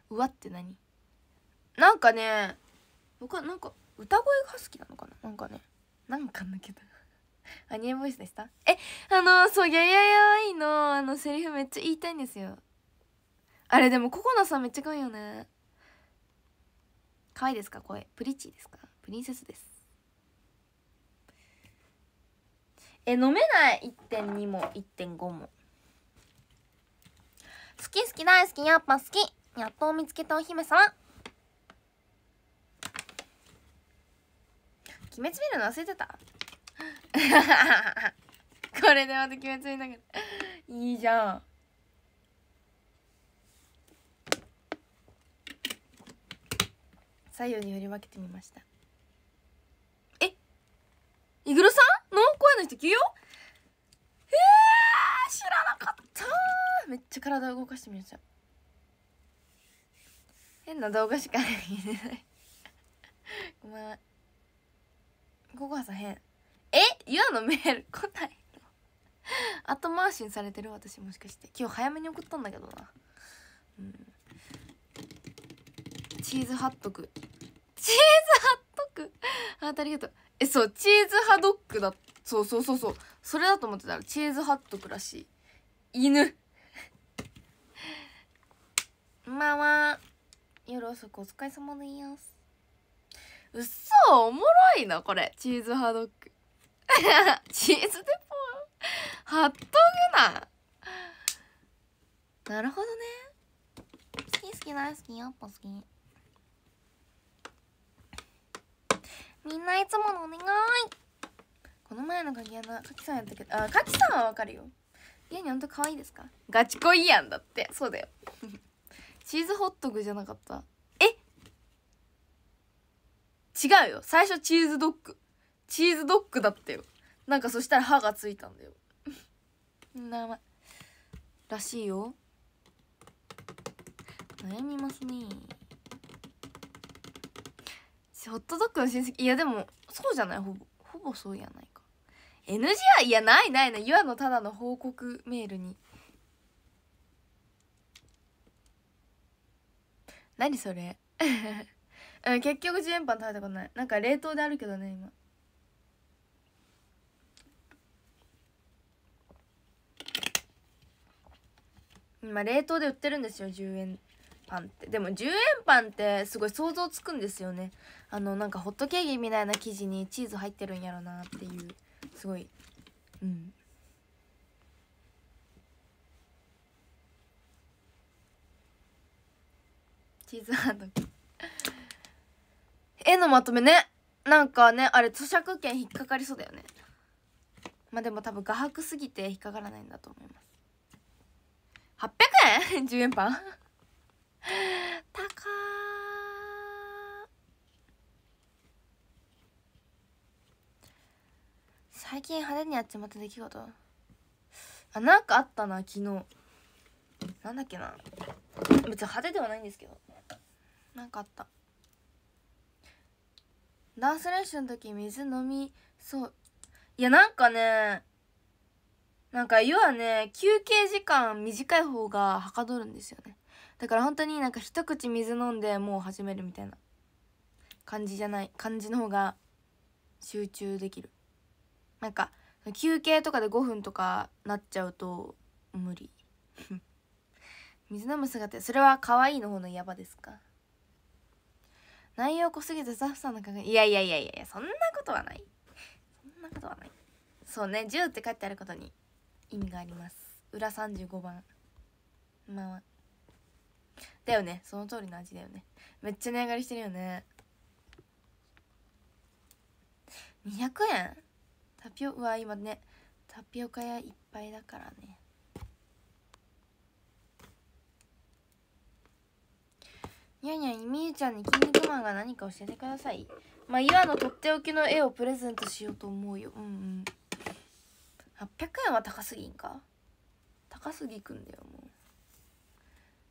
うわって何なんかね僕はなんか歌声が好きなのかななんかねなんかだけどアニメボイスでしたえあのそう「やややわいの」あのセリフめっちゃ言いたいんですよあれでもココナさんめっちゃ可愛いよね可愛いですか声プリチーですかプリンセスですえ飲めない1.2も1.5も。好き好き大好きやっぱ好きやっと見つけたお姫様鬼滅見るの忘れてた これでまた鬼滅見ながらいいじゃん左右に振り分けてみましたえイグロさんの声の人急よえー、知らなかったっためっちゃ体動かしてみました変な動画しか見れないごめんココハさん変えゆあのメール来ない後回しにされてる私もしかして今日早めに送ったんだけどなうんチーズハットクチーズハットクあありがとうえそうチーズハドックだそうそうそうそうそれだと思ってたらチーズハットクらしい犬まあまあ夜遅くお疲れ様でいやすうっそおもろいなこれチーズハドッグ チーズデポハットグななるほどね好き好き大好きやっぱ好きみんないつものお願いこの前の鍵穴カキさんやったけどあカキさんはわかるよピア本当可愛いですかガチ恋やんだってそうだよ チーズホットグじゃなかったえ違うよ最初チーズドッグチーズドッグだったよなんかそしたら歯がついたんだよな前らしいよ悩みますねホットドッグの親戚いやでもそうじゃないほぼほぼそうやない NG いやないないないゆのただの報告メールに何それ うん、結局10円パン食べたことないなんか冷凍であるけどね今今冷凍で売ってるんですよ10円パンってでも10円パンってすごい想像つくんですよねあのなんかホットケーキみたいな生地にチーズ入ってるんやろなっていうすごいうんチーズハード 絵のまとめねなんかねあれ咀嚼権引っかかりそうだよねまあでも多分画伯すぎて引っかからないんだと思います800円 ?10 円パン 高ー最近派手にやっちまった出来事あなんかあったな昨日なんだっけな別に派手ではないんですけどなんかあったダンス練習の時水飲みそういやなんかねなんか要はね休憩時間短い方がはかどるんですよねだから本当になんか一口水飲んでもう始めるみたいな感じじゃない感じの方が集中できるなんか休憩とかで5分とかなっちゃうと無理 水飲む姿それは可愛いの方のやばですか内容濃すぎてスタッフさんの考えいやいやいやいやそんなことはないそんなことはないそうね10って書いてあることに意味があります裏35番まあだよねその通りの味だよねめっちゃ値上がりしてるよね200円タピオうわ今ねタピオカ屋いっぱいだからねにゃにゃにみゆちゃんに「キン肉マン」が何か教えてくださいまあ岩のとっておきの絵をプレゼントしようと思うようんうん800円は高すぎんか高すぎくんだよもう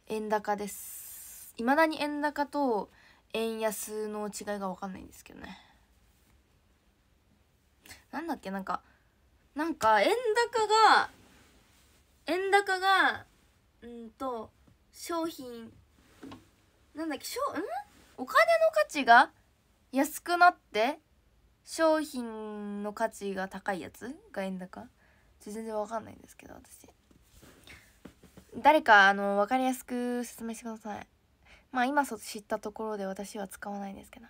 円高ですいまだに円高と円安の違いが分かんないんですけどねなんだっけなんかなんか円高が円高がうんと商品なんだっけしょんお金の価値が安くなって商品の価値が高いやつが円高全然わかんないんですけど私誰かあの分かりやすく説明してくださいまあ今知ったところで私は使わないんですけど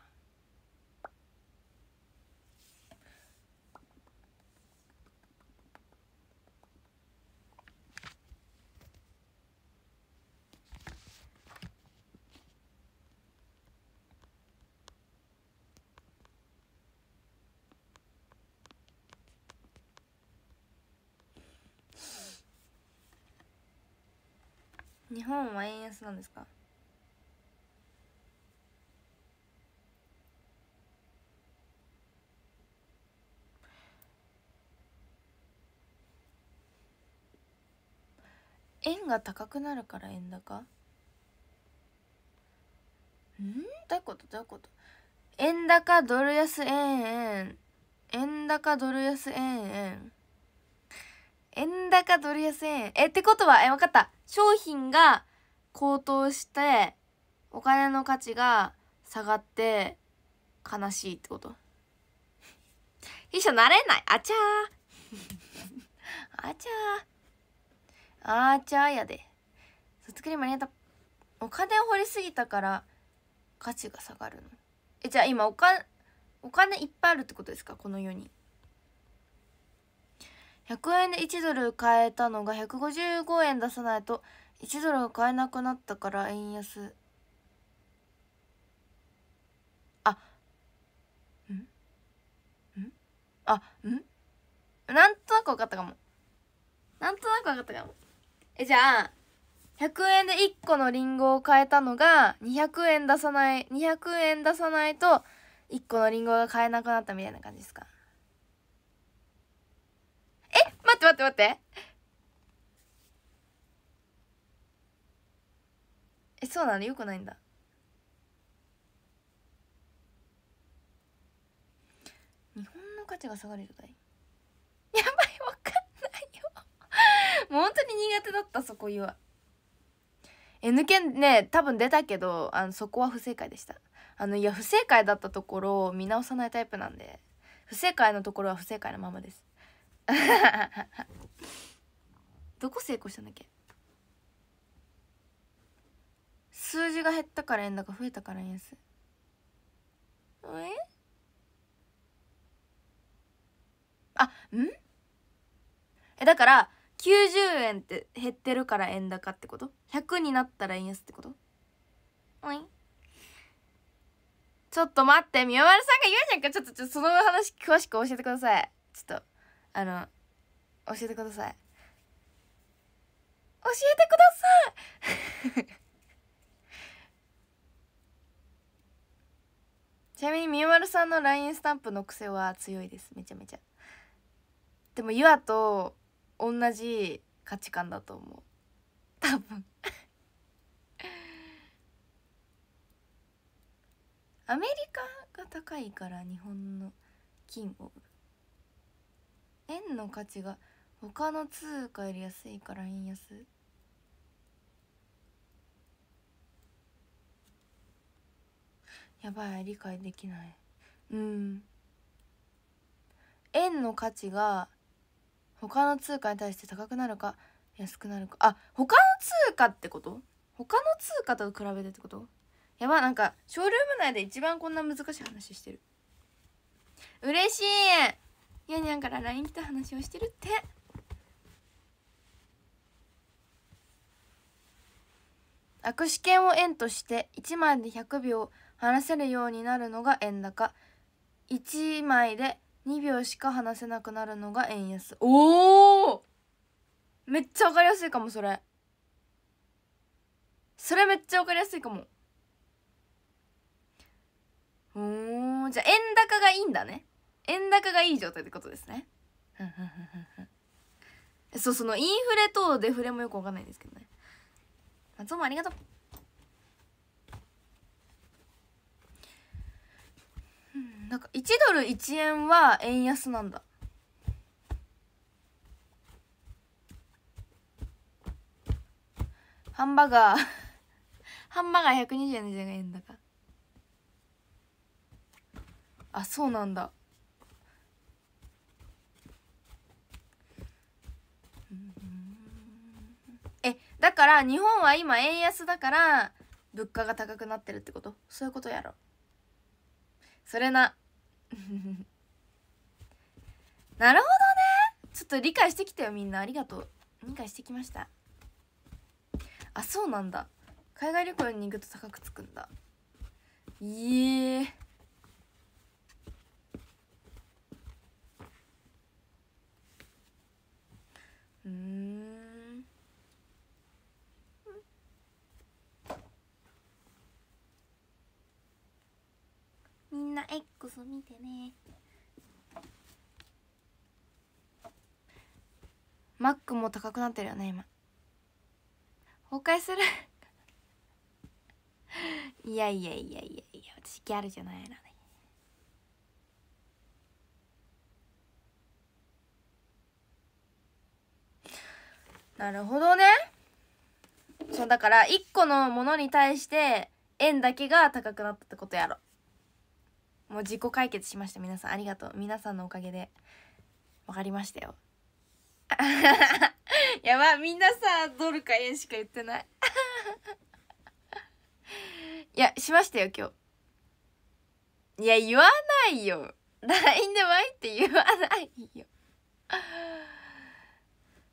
日本は円安なんですか円が高くなるから円高んどういうことどういうこと円高ドル安円円円高ドル安円円円高ドル安円。え、ってことは、え、わかった。商品が高騰して、お金の価値が下がって、悲しいってこと。秘書なれない。あちゃー。あちゃー。あちゃーやで。作り間に合った。お金を掘りすぎたから、価値が下がるの。え、じゃあ今、おか、お金いっぱいあるってことですかこの世に。100円で1ドル買えたのが155円出さないと1ドル買えなくなったから円安あんんあんなんとなく分かったかもなんとなく分かったかもえじゃあ100円で1個のりんごを買えたのが200円出さない200円出さないと1個のりんごが買えなくなったみたいな感じですかえ待って待って待ってえそうなのよくないんだ日本の価値が下がる状いやばいわかんないよもう本当に苦手だったそこ言わ N 検ね多分出たけどあのそこは不正解でしたあのいや不正解だったところを見直さないタイプなんで不正解のところは不正解のままですどこ成功したんだっけ数字が減ったから円高増えたから円安えあんえだから90円って減ってるから円高ってこと100になったら円安ってことおいちょっと待って宮丸さんが言うじゃんかちょっとちょその話詳しく教えてくださいちょっとあの教えてください教えてください ちなみにみゆまるさんの LINE スタンプの癖は強いですめちゃめちゃでもゆあと同じ価値観だと思う多分 アメリカが高いから日本の金を円の価値が他の通貨より安いから円安やばい理解できないうん円の価値が他の通貨に対して高くなるか安くなるかあ他の通貨ってこと他の通貨と比べてってことやばなんかショールーム内で一番こんな難しい話してる嬉しいにゃにゃんから LINE 来た話をしてるって握手券を円として1枚で100秒話せるようになるのが円高1枚で2秒しか話せなくなるのが円安おおめっちゃ分かりやすいかもそれそれめっちゃ分かりやすいかもおーじゃあ円高がいいんだね円高がいい状態ってことですねそうそのインフレとデフレもよくわかんないんですけどね松尾もありがとうなんか1ドル1円は円安なんだハンバーガー ハンバーガー120円の時が円高あそうなんだだから日本は今円安だから物価が高くなってるってことそういうことやろそれな なるほどねちょっと理解してきたよみんなありがとう理解してきましたあそうなんだ海外旅行に行くと高くつくんだいえうんんな X 見てねマックも高くなってるよね今崩壊する いやいやいやいやいや私ギャルじゃないのねなるほどねそうだから1個のものに対して円だけが高くなったってことやろもう自己解決しました皆さんありがとう皆さんのおかげで分かりましたよ やばみんなさドルか円しか言ってない いやしましたよ今日いや言わないよ LINE で「もい」って言わないよ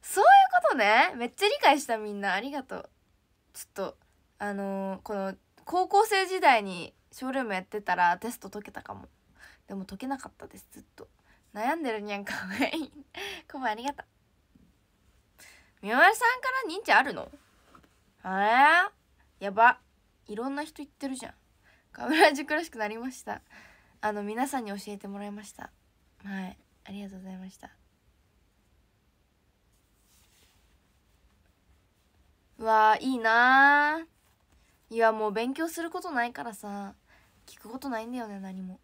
そういうことねめっちゃ理解したみんなありがとうちょっとあのー、この高校生時代にショールームやってたらテスト解けたかもでも解けなかったですずっと悩んでるにゃんかわいい コバありがとう三まさんから認知あるのあれやばいろんな人言ってるじゃんカムラ塾らしくなりましたあの皆さんに教えてもらいましたはいありがとうございましたわいいないやもう勉強することないからさ聞くことないんだよね何も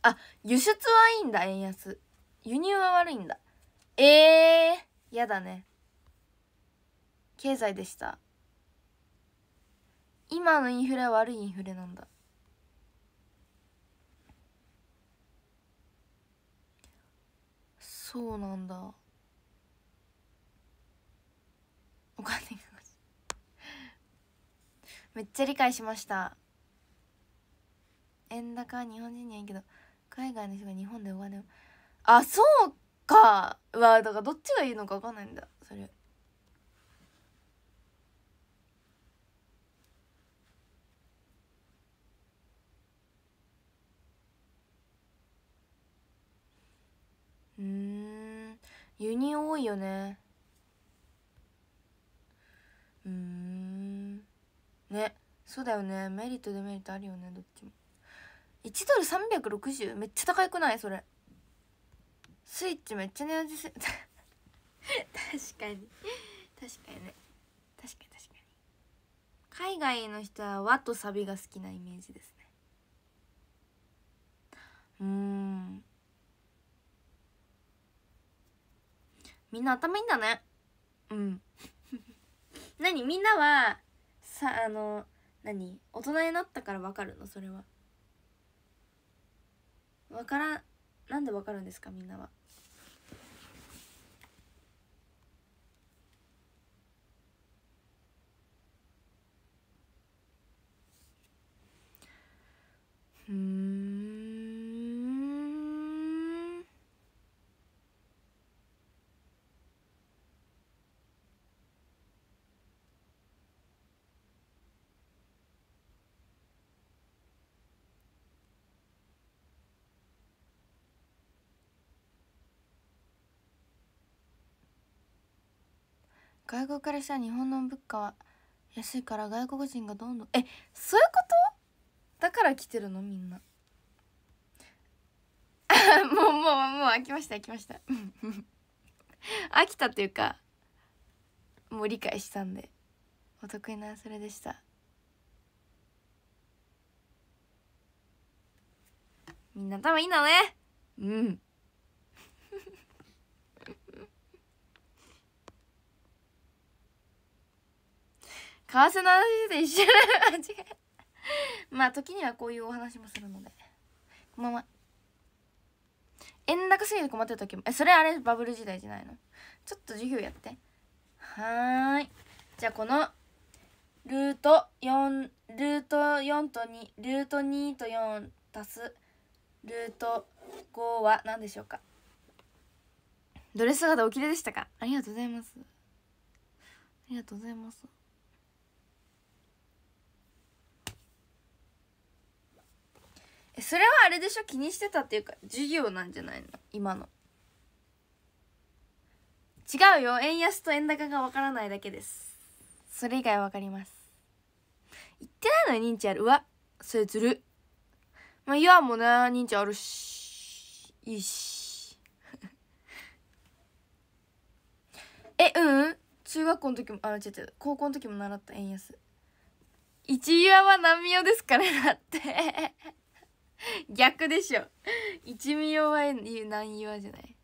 あ輸出はいいんだ円安輸入は悪いんだええー、やだね経済でした今のインフレは悪いインフレなんだそうなんだお金がめっちゃ理解しました円高は日本人にはいいけど海外の人が日本でお金をあそうかはだからどっちがいいのか分かんないんだそれ。うん輸入多いよねうんねそうだよねメリットデメリットあるよねどっちも1ドル 360? めっちゃ高くないそれスイッチめっちゃ値上げす確かに確かにね確かに確かに海外の人は和とサビが好きなイメージですねうんみんな頭いいんだねうん 何みんなはさあの何大人になったから分かるのそれはわからんなんでわかるんですかみんなはうん外国からしたら日本の物価は安いから外国人がどんどんえそういうことだから来てるのみんな もうもうもう飽きました飽きました 飽きたというかもう理解したんでお得意なそれでしたみんな多分いいのねうん為替の話で一緒 間違えまあ時にはこういうお話もするのでこんばんは円高すぎて困ってる時もえそれあれバブル時代じゃないのちょっと授業やってはーいじゃあこのルート4ルート4と2ルート2と4足すルート5は何でしょうかドレス姿お綺麗でしたかありがとうございますありがとうございますそれはあれでしょ気にしてたっていうか授業なんじゃないの今の違うよ円安と円高がわからないだけですそれ以外わかります言ってないのに認知あるうわそれずるまあいやもね認知あるしいいし えうん中学校の時もあ違う違う高校の時も習った円安一ユは難民用ですからだって 逆でしょ一味弱い何弱じゃない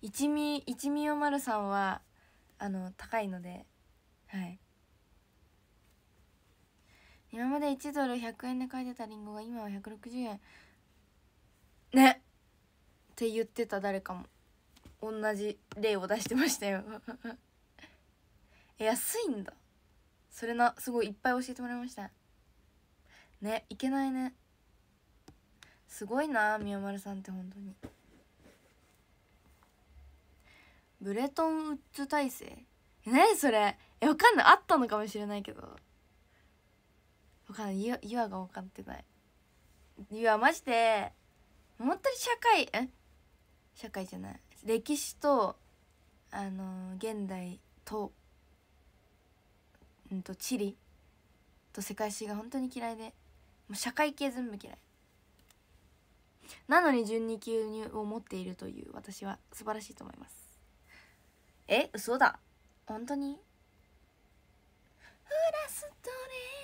一味一味を丸さんはあの高いのではい今まで1ドル100円で買えてたりんごが今は160円ねって言ってた誰かも同じ例を出してましたよ 安いんだそれなすごいいっぱい教えてもらいましたねいけないねすごいな宮丸さんって本当にブレトンウッズ体制何それえわかんないあったのかもしれないけどわかんない岩が分かってない岩マジで本当に社会え社会じゃない歴史とあのー、現代とうんと地理と世界史が本当に嫌いでう社会系全部嫌いなのに12級を持っているという私は素晴らしいと思いますえ嘘だ本当にフラスト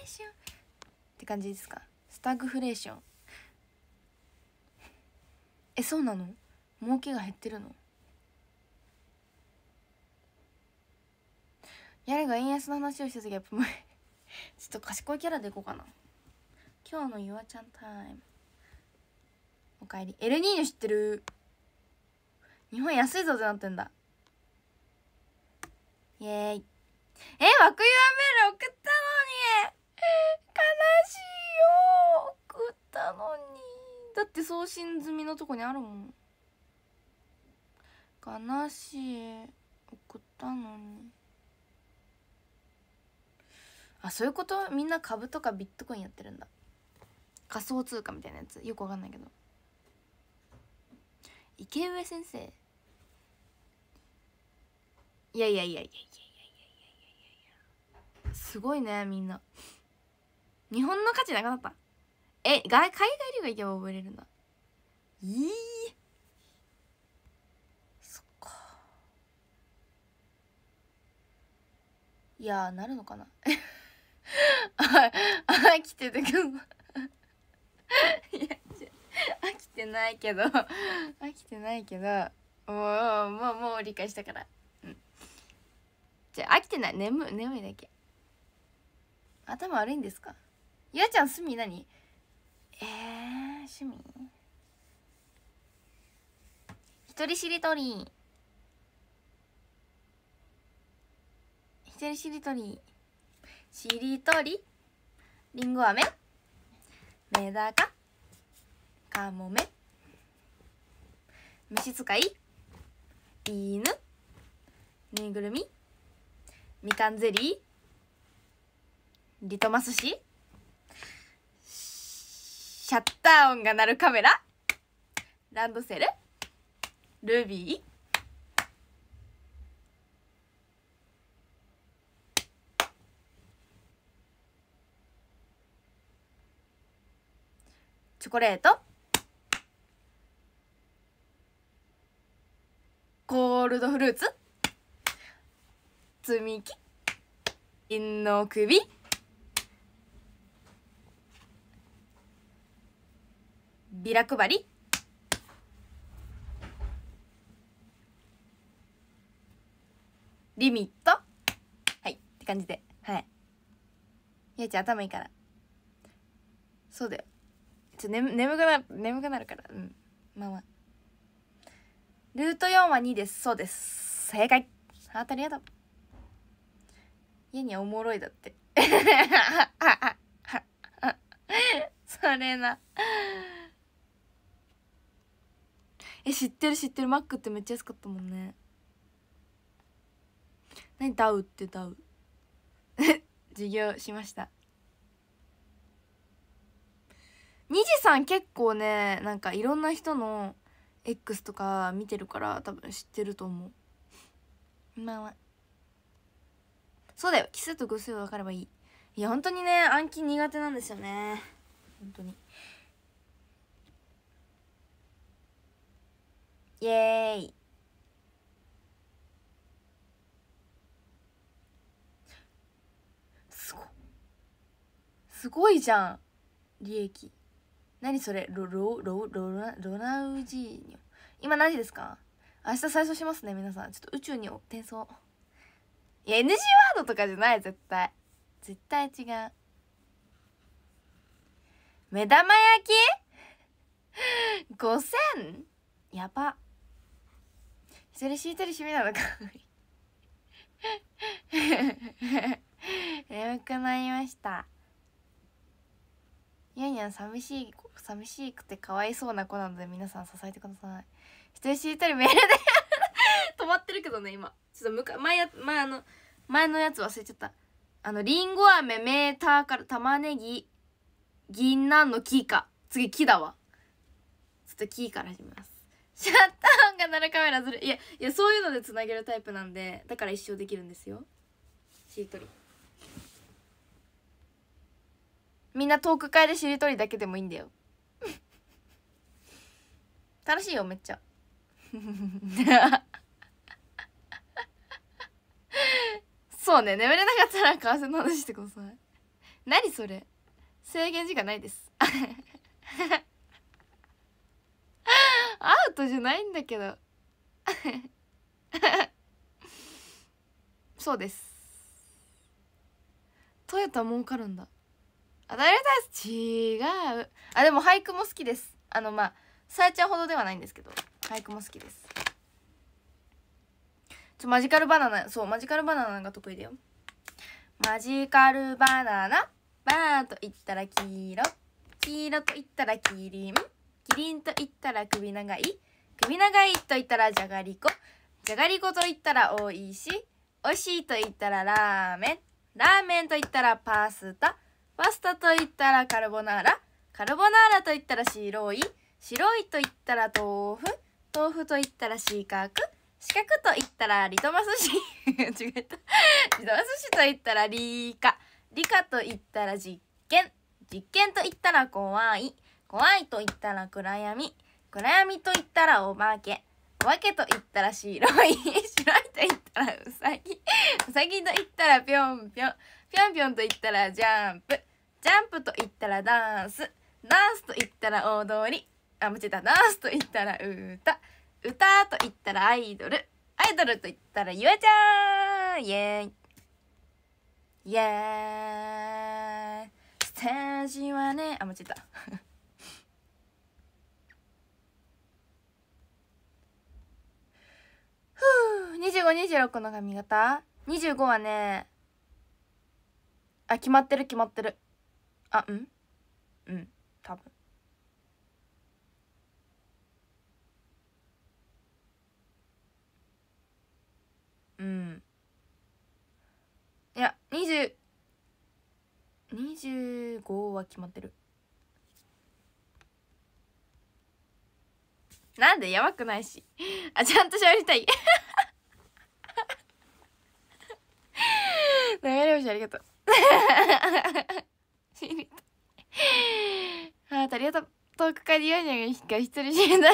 レーションって感じですかスタグフレーションえそうなの儲けが減ってるのやれが円安の話をした時はやっぱ無理ちょっと賢いキャラでいこうかな今日のゆあちゃんタイムおかえりエルニーニョ知ってる日本安いぞってなってんだイエーイえ和久ゆあメール送ったのに悲しいよ送ったのにだって送信済みのとこにあるもん悲しい送ったのにあそういうことみんな株とかビットコインやってるんだ仮想通貨みたいなやつよくわかんないけど池上先生いやいやいやいやいやいやいやいやすごいねみんな日本の価値なくなったえ外海外留学行けば覚えれるんだいいそっかいやなるのかなあ来ててくんてないけど 飽きてないけどもうもうもう理解したからうんじゃ飽きてない眠眠いだけ頭悪いんですかゆあちゃん趣味何えー、趣味一人しりとり一人しりとりしりとりりんご飴メダカカモメ虫使い犬ぬいぐるみみかんゼリーリトマス紙シャッター音が鳴るカメラランドセルルビーチョコレートコールドフルーツ積み木金の首ビラ配りリミットはいって感じではいゆうちゃん頭いいからそうだよちょ、ね、眠くなる眠くなるからうんまあまあルート4は2ですそうです正解ハートありがとう家にはおもろいだって それなえ知ってる知ってるマックってめっちゃ安かったもんね何ダウってダウ 授業しましたにじさん結構ねなんかいろんな人の X とか見てるから多分知ってると思うまあ、そうだよキスと偶数分かればいいいや本当にね暗記苦手なんですよね本当にイエーイすごすごいじゃん利益何それロロロロロロナウジーニョ今何時ですか明日最初しますね皆さんちょっと宇宙に転送いや NG ワードとかじゃない絶対絶対違う目玉焼き 5000? やば一人敷いてる趣味なのか 眠くなりましたニャンニャン寂しい子寂しくてかわいそうな子なので皆さん支えてください人見知りたりメールで止まってるけどね今ちょっとむか前や前あの前のやつ忘れちゃったあのりんご飴メーターから玉ねぎ銀杏の木か次木だわちょっと木から始めますシャッター音が鳴るカメラずるいやいやそういうのでつなげるタイプなんでだから一生できるんですよしりとりみんなトーク会でしりとりだけでもいいんだよ楽 しいよめっちゃ そうね眠れなかったら為替の話してください何それ制限時間ないです アウトじゃないんだけどそうですトヨタ儲かるんだ誰だ違うあでも俳句も好きですあのまあさやちゃんほどではないんですけど俳句も好きですちょマジカルバナナそうマジカルバナナが得意だよマジカルバナナバーと言ったら黄色黄色と言ったらキリンキリンと言ったら首長い首長いと言ったらじゃがりこじゃがりこと言ったらおいしい美いしいと言ったらラーメンラーメンと言ったらパスタパスタといったらカルボナーラカルボナーラといったら白い白いといったら豆腐豆腐といったら四角四角といったらリトマス紙 違ったリトマス紙といったら理科理科といったら実験実験といったら怖い怖いといったら暗闇暗闇といったらお化けお化けといったら白い 白いといったらウサギウサギといったらぴょんぴょんぴょんぴょんといったらジャンプジャンプと言ったらダンスダンスと言ったら大通りあ間違えたダンスと言ったら歌歌と言ったらアイドルアイドルと言ったらゆえちゃんイェーイイエーイステージはねあ間違えたふ2526の髪型25はねあ決まってる決まってるあうんうん多分うんいや20 25は決まってるなんでやばくないしあちゃんと喋りたい流れ星ありがとう知いあありがとう遠くからでヨニョが一人知りた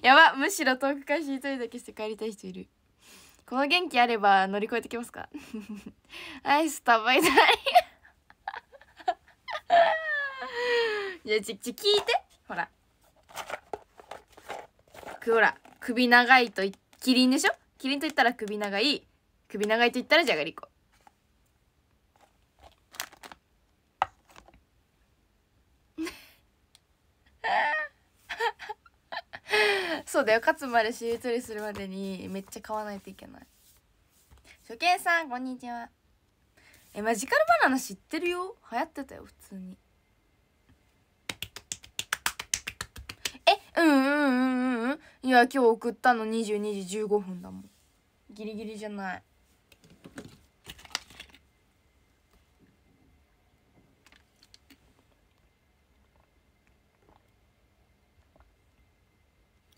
やばむしろ遠くから一人だけして帰りたい人いるこの元気あれば乗り越えてきますか アイス食べたい いやちち聞いてほらくほら首長いとキリンでしょキリンと言ったら首長い首長いと言ったらじゃがりこ そうだよ勝つまでしりとりするまでにめっちゃ買わないといけない初見さんこんにちはえマジカルバナナ知ってるよ流行ってたよ普通にえうんうんうんうんいや今日送ったの22時15分だもんギリギリじゃない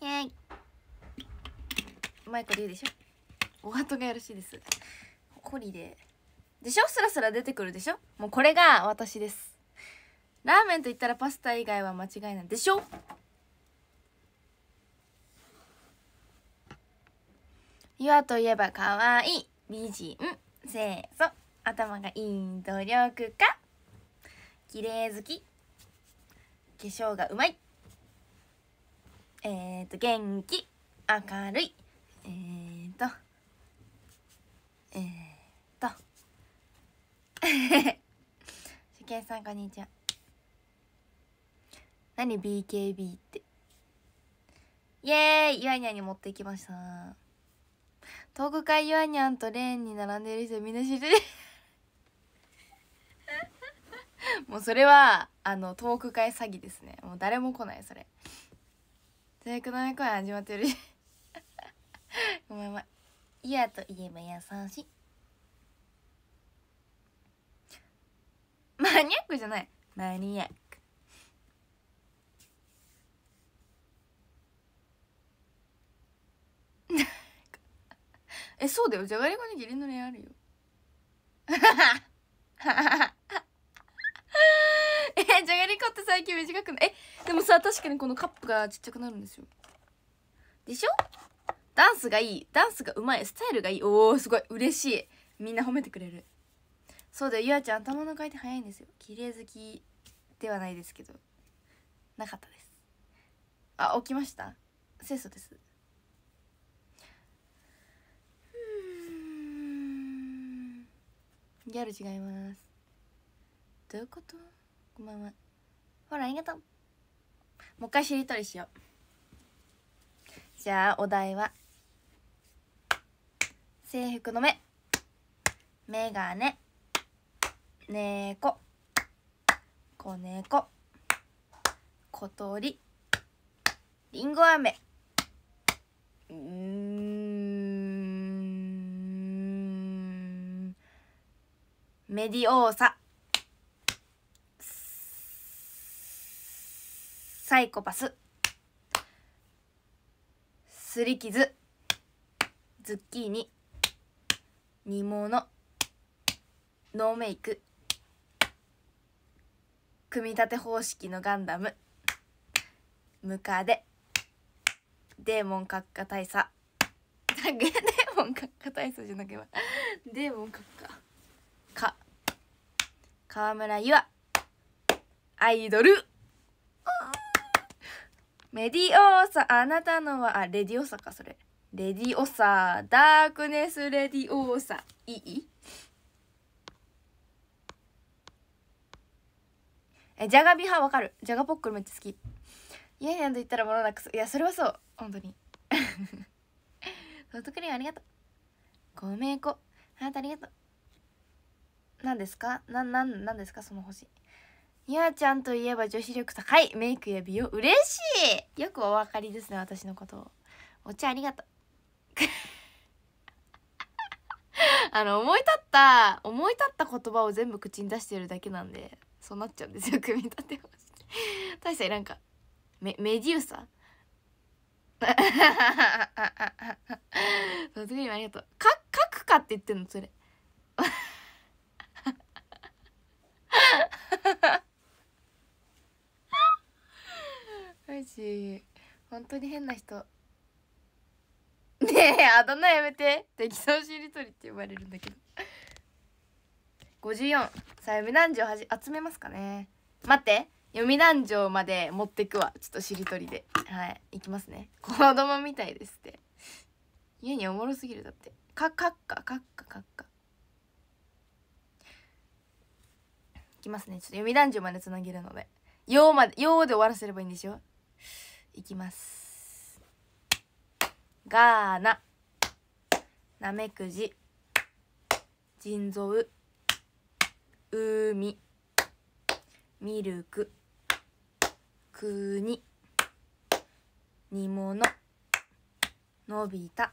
イェイうまいこと言うでしょお後がよろしいですホリででしょスラスラ出てくるでしょもうこれが私ですラーメンと言ったらパスタ以外は間違いなんでしょ岩といえばかわいい美人清楚頭がいい努力家綺麗好き化粧がうまいえっ、ー、と、元気、明るい、えっ、ー、と、えっ、ー、と、主 見さんこんにちは。何 BKB って。イエーイイワニャンに持ってきました。トーク会イワニャンとレーンに並んでる人みんな知ってる。もうそれは、あの、トーク会詐欺ですね。もう誰も来ない、それ。大学の声始まってる ごめんごめん「いや」と言えば優しいマニアックじゃないマニアック えそうだよじゃがりこに義理の恋あるよ 子って最近短くないえでもさ確かにこのカップがちっちゃくなるんですよでしょダンスがいいダンスがうまいスタイルがいいおおすごい嬉しいみんな褒めてくれるそうだよゆあちゃん頭の回転早いんですよ綺麗好きではないですけどなかったですあ起きました清楚ですギャル違いますどういうことこんばんはほらありがとうもう一回しりとりしようじゃあお題は制服の目メガネ猫子猫小鳥りんご飴うんメディオーササイコパスすり傷ズッキーニ煮物ノーメイク組み立て方式のガンダムムカデデーモン閣下大佐デーモン閣下大佐じゃなければデーモン閣下か河村岩。アイドルメディオーサあなたのはあレディオーサかそれレディオーサダークネスレディオーサいいえジャガビ派わかるジャガポックルめっちゃ好き家やあんと言ったら物なくすいやそれはそう本当に ソフトクリームありがとうごめんこあなたありがとう何ですかな、なん、なんですかその星みやちゃんといえば女子力高いメイクや美容嬉しいよくお分かりですね私のことお茶ありがとう あの思い立った思い立った言葉を全部口に出してるだけなんでそうなっちゃうんですよ組み立てまして大したなんかメメデューサその時にありがとうか書くかって言ってんのそれ Ha ha マジ本当に変な人ねえあだ名やめて適当しりとりって呼ばれるんだけど54さあ読み男女はじ集めますかね待って読み男女まで持ってくわちょっとしりとりではいいきますね子供みたいですって家におもろすぎるだってかかっかかっかかっかいきますねちょっと読み男女までつなげるので「よう」まで「よう」で終わらせればいいんでしょいきますガーナナメクジ腎臓ウ海ミルク国煮物のびた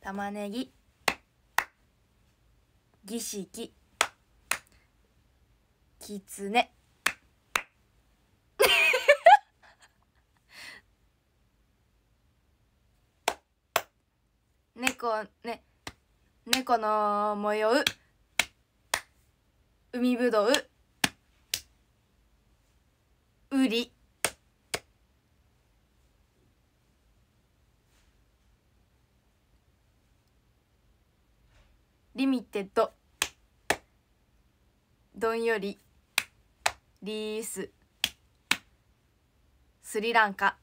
玉ねぎ儀式キツネ。猫ね猫の模様海ぶどううりリミテッドどんよりリーススリランカ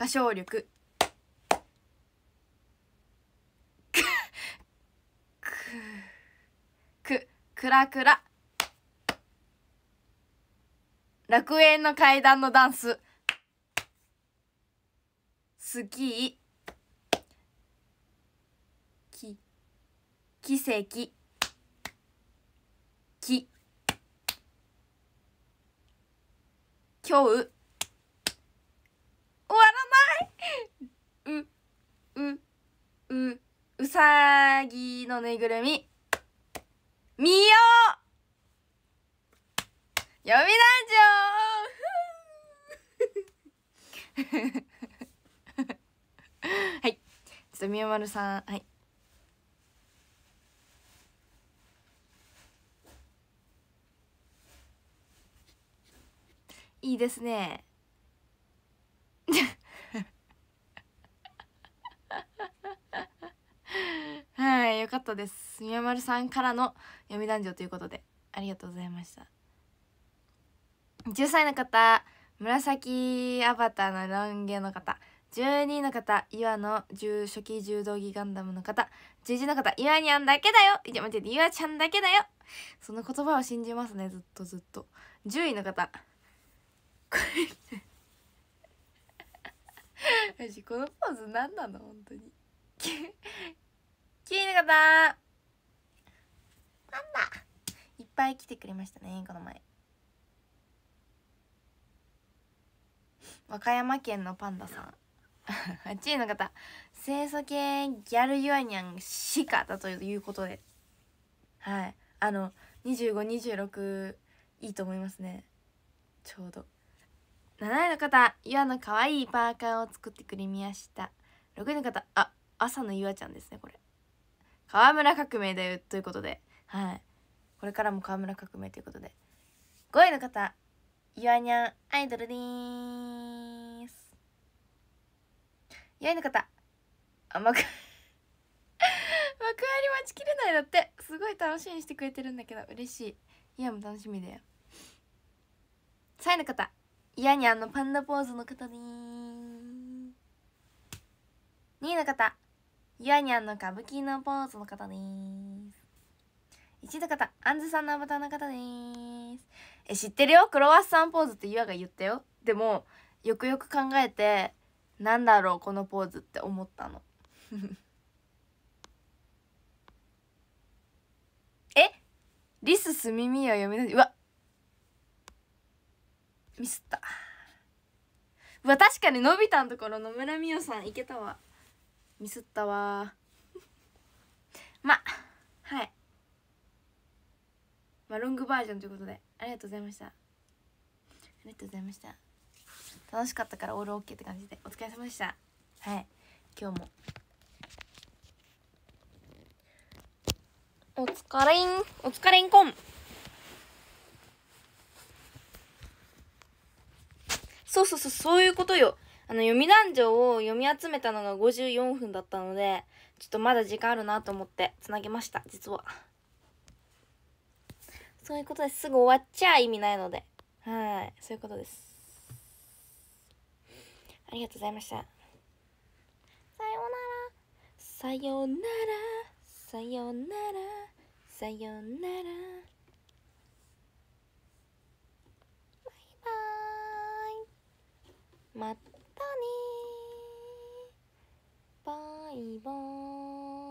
歌唱力くくくらくら楽園の階段のダンススキーき奇跡き今日ないううううさぎのぬいぐるみみよ読み団長はいちょっとみよまるさんはいいいですねはいよかったです宮丸さんからの読み男女ということでありがとうございました10歳の方紫アバターのロン毛の方12位の方岩の十初期柔道着ガンダムの方11の方岩にゃんだけだよいや待って岩ちゃんだけだよその言葉を信じますねずっとずっと10位の方これ マジこのポーズ何なの本当に綺麗な方なんだいっぱい来てくれましたねこの前和歌山県のパンダさん8位の方清楚系ギャルユアニャンしかだということではいあの2526いいと思いますねちょうど7位の方ユアの可愛いパーカーを作ってくれました6位の方あ朝のゆあちゃんですねこれ河村革命だよということではいこれからも河村革命ということで5位の方イワにゃんアイドルです4位の方あ幕幕張待ちきれないだってすごい楽しみにしてくれてるんだけど嬉しいいやも楽しみだよ3位の方イやにゃんのパンダポーズの方でー2位の方ゆあにゃんの歌舞伎のポーズの方です。一の方、あんずさんのアバターの方です。え、知ってるよクロワッサンポーズってゆあが言ったよ。でも、よくよく考えて、なんだろう、このポーズって思ったの。えリスすみみを読みなうわミスった。うわ、確かにのび太のところ野村美桜さんいけたわ。ミスったわ まはいまあロングバージョンということでありがとうございましたありがとうございました楽しかったからオールオッケーって感じでお疲れ様でしたはい今日もお疲れんお疲れんこんそうそうそうそういうことよあの、読み男女を読み集めたのが54分だったので、ちょっとまだ時間あるなと思って繋げました、実は。そういうことです。すぐ終わっちゃ意味ないので。はい。そういうことです。ありがとうございました。さようなら。さようなら。さようなら。さようなら。バイバーイ。また。バイバーイ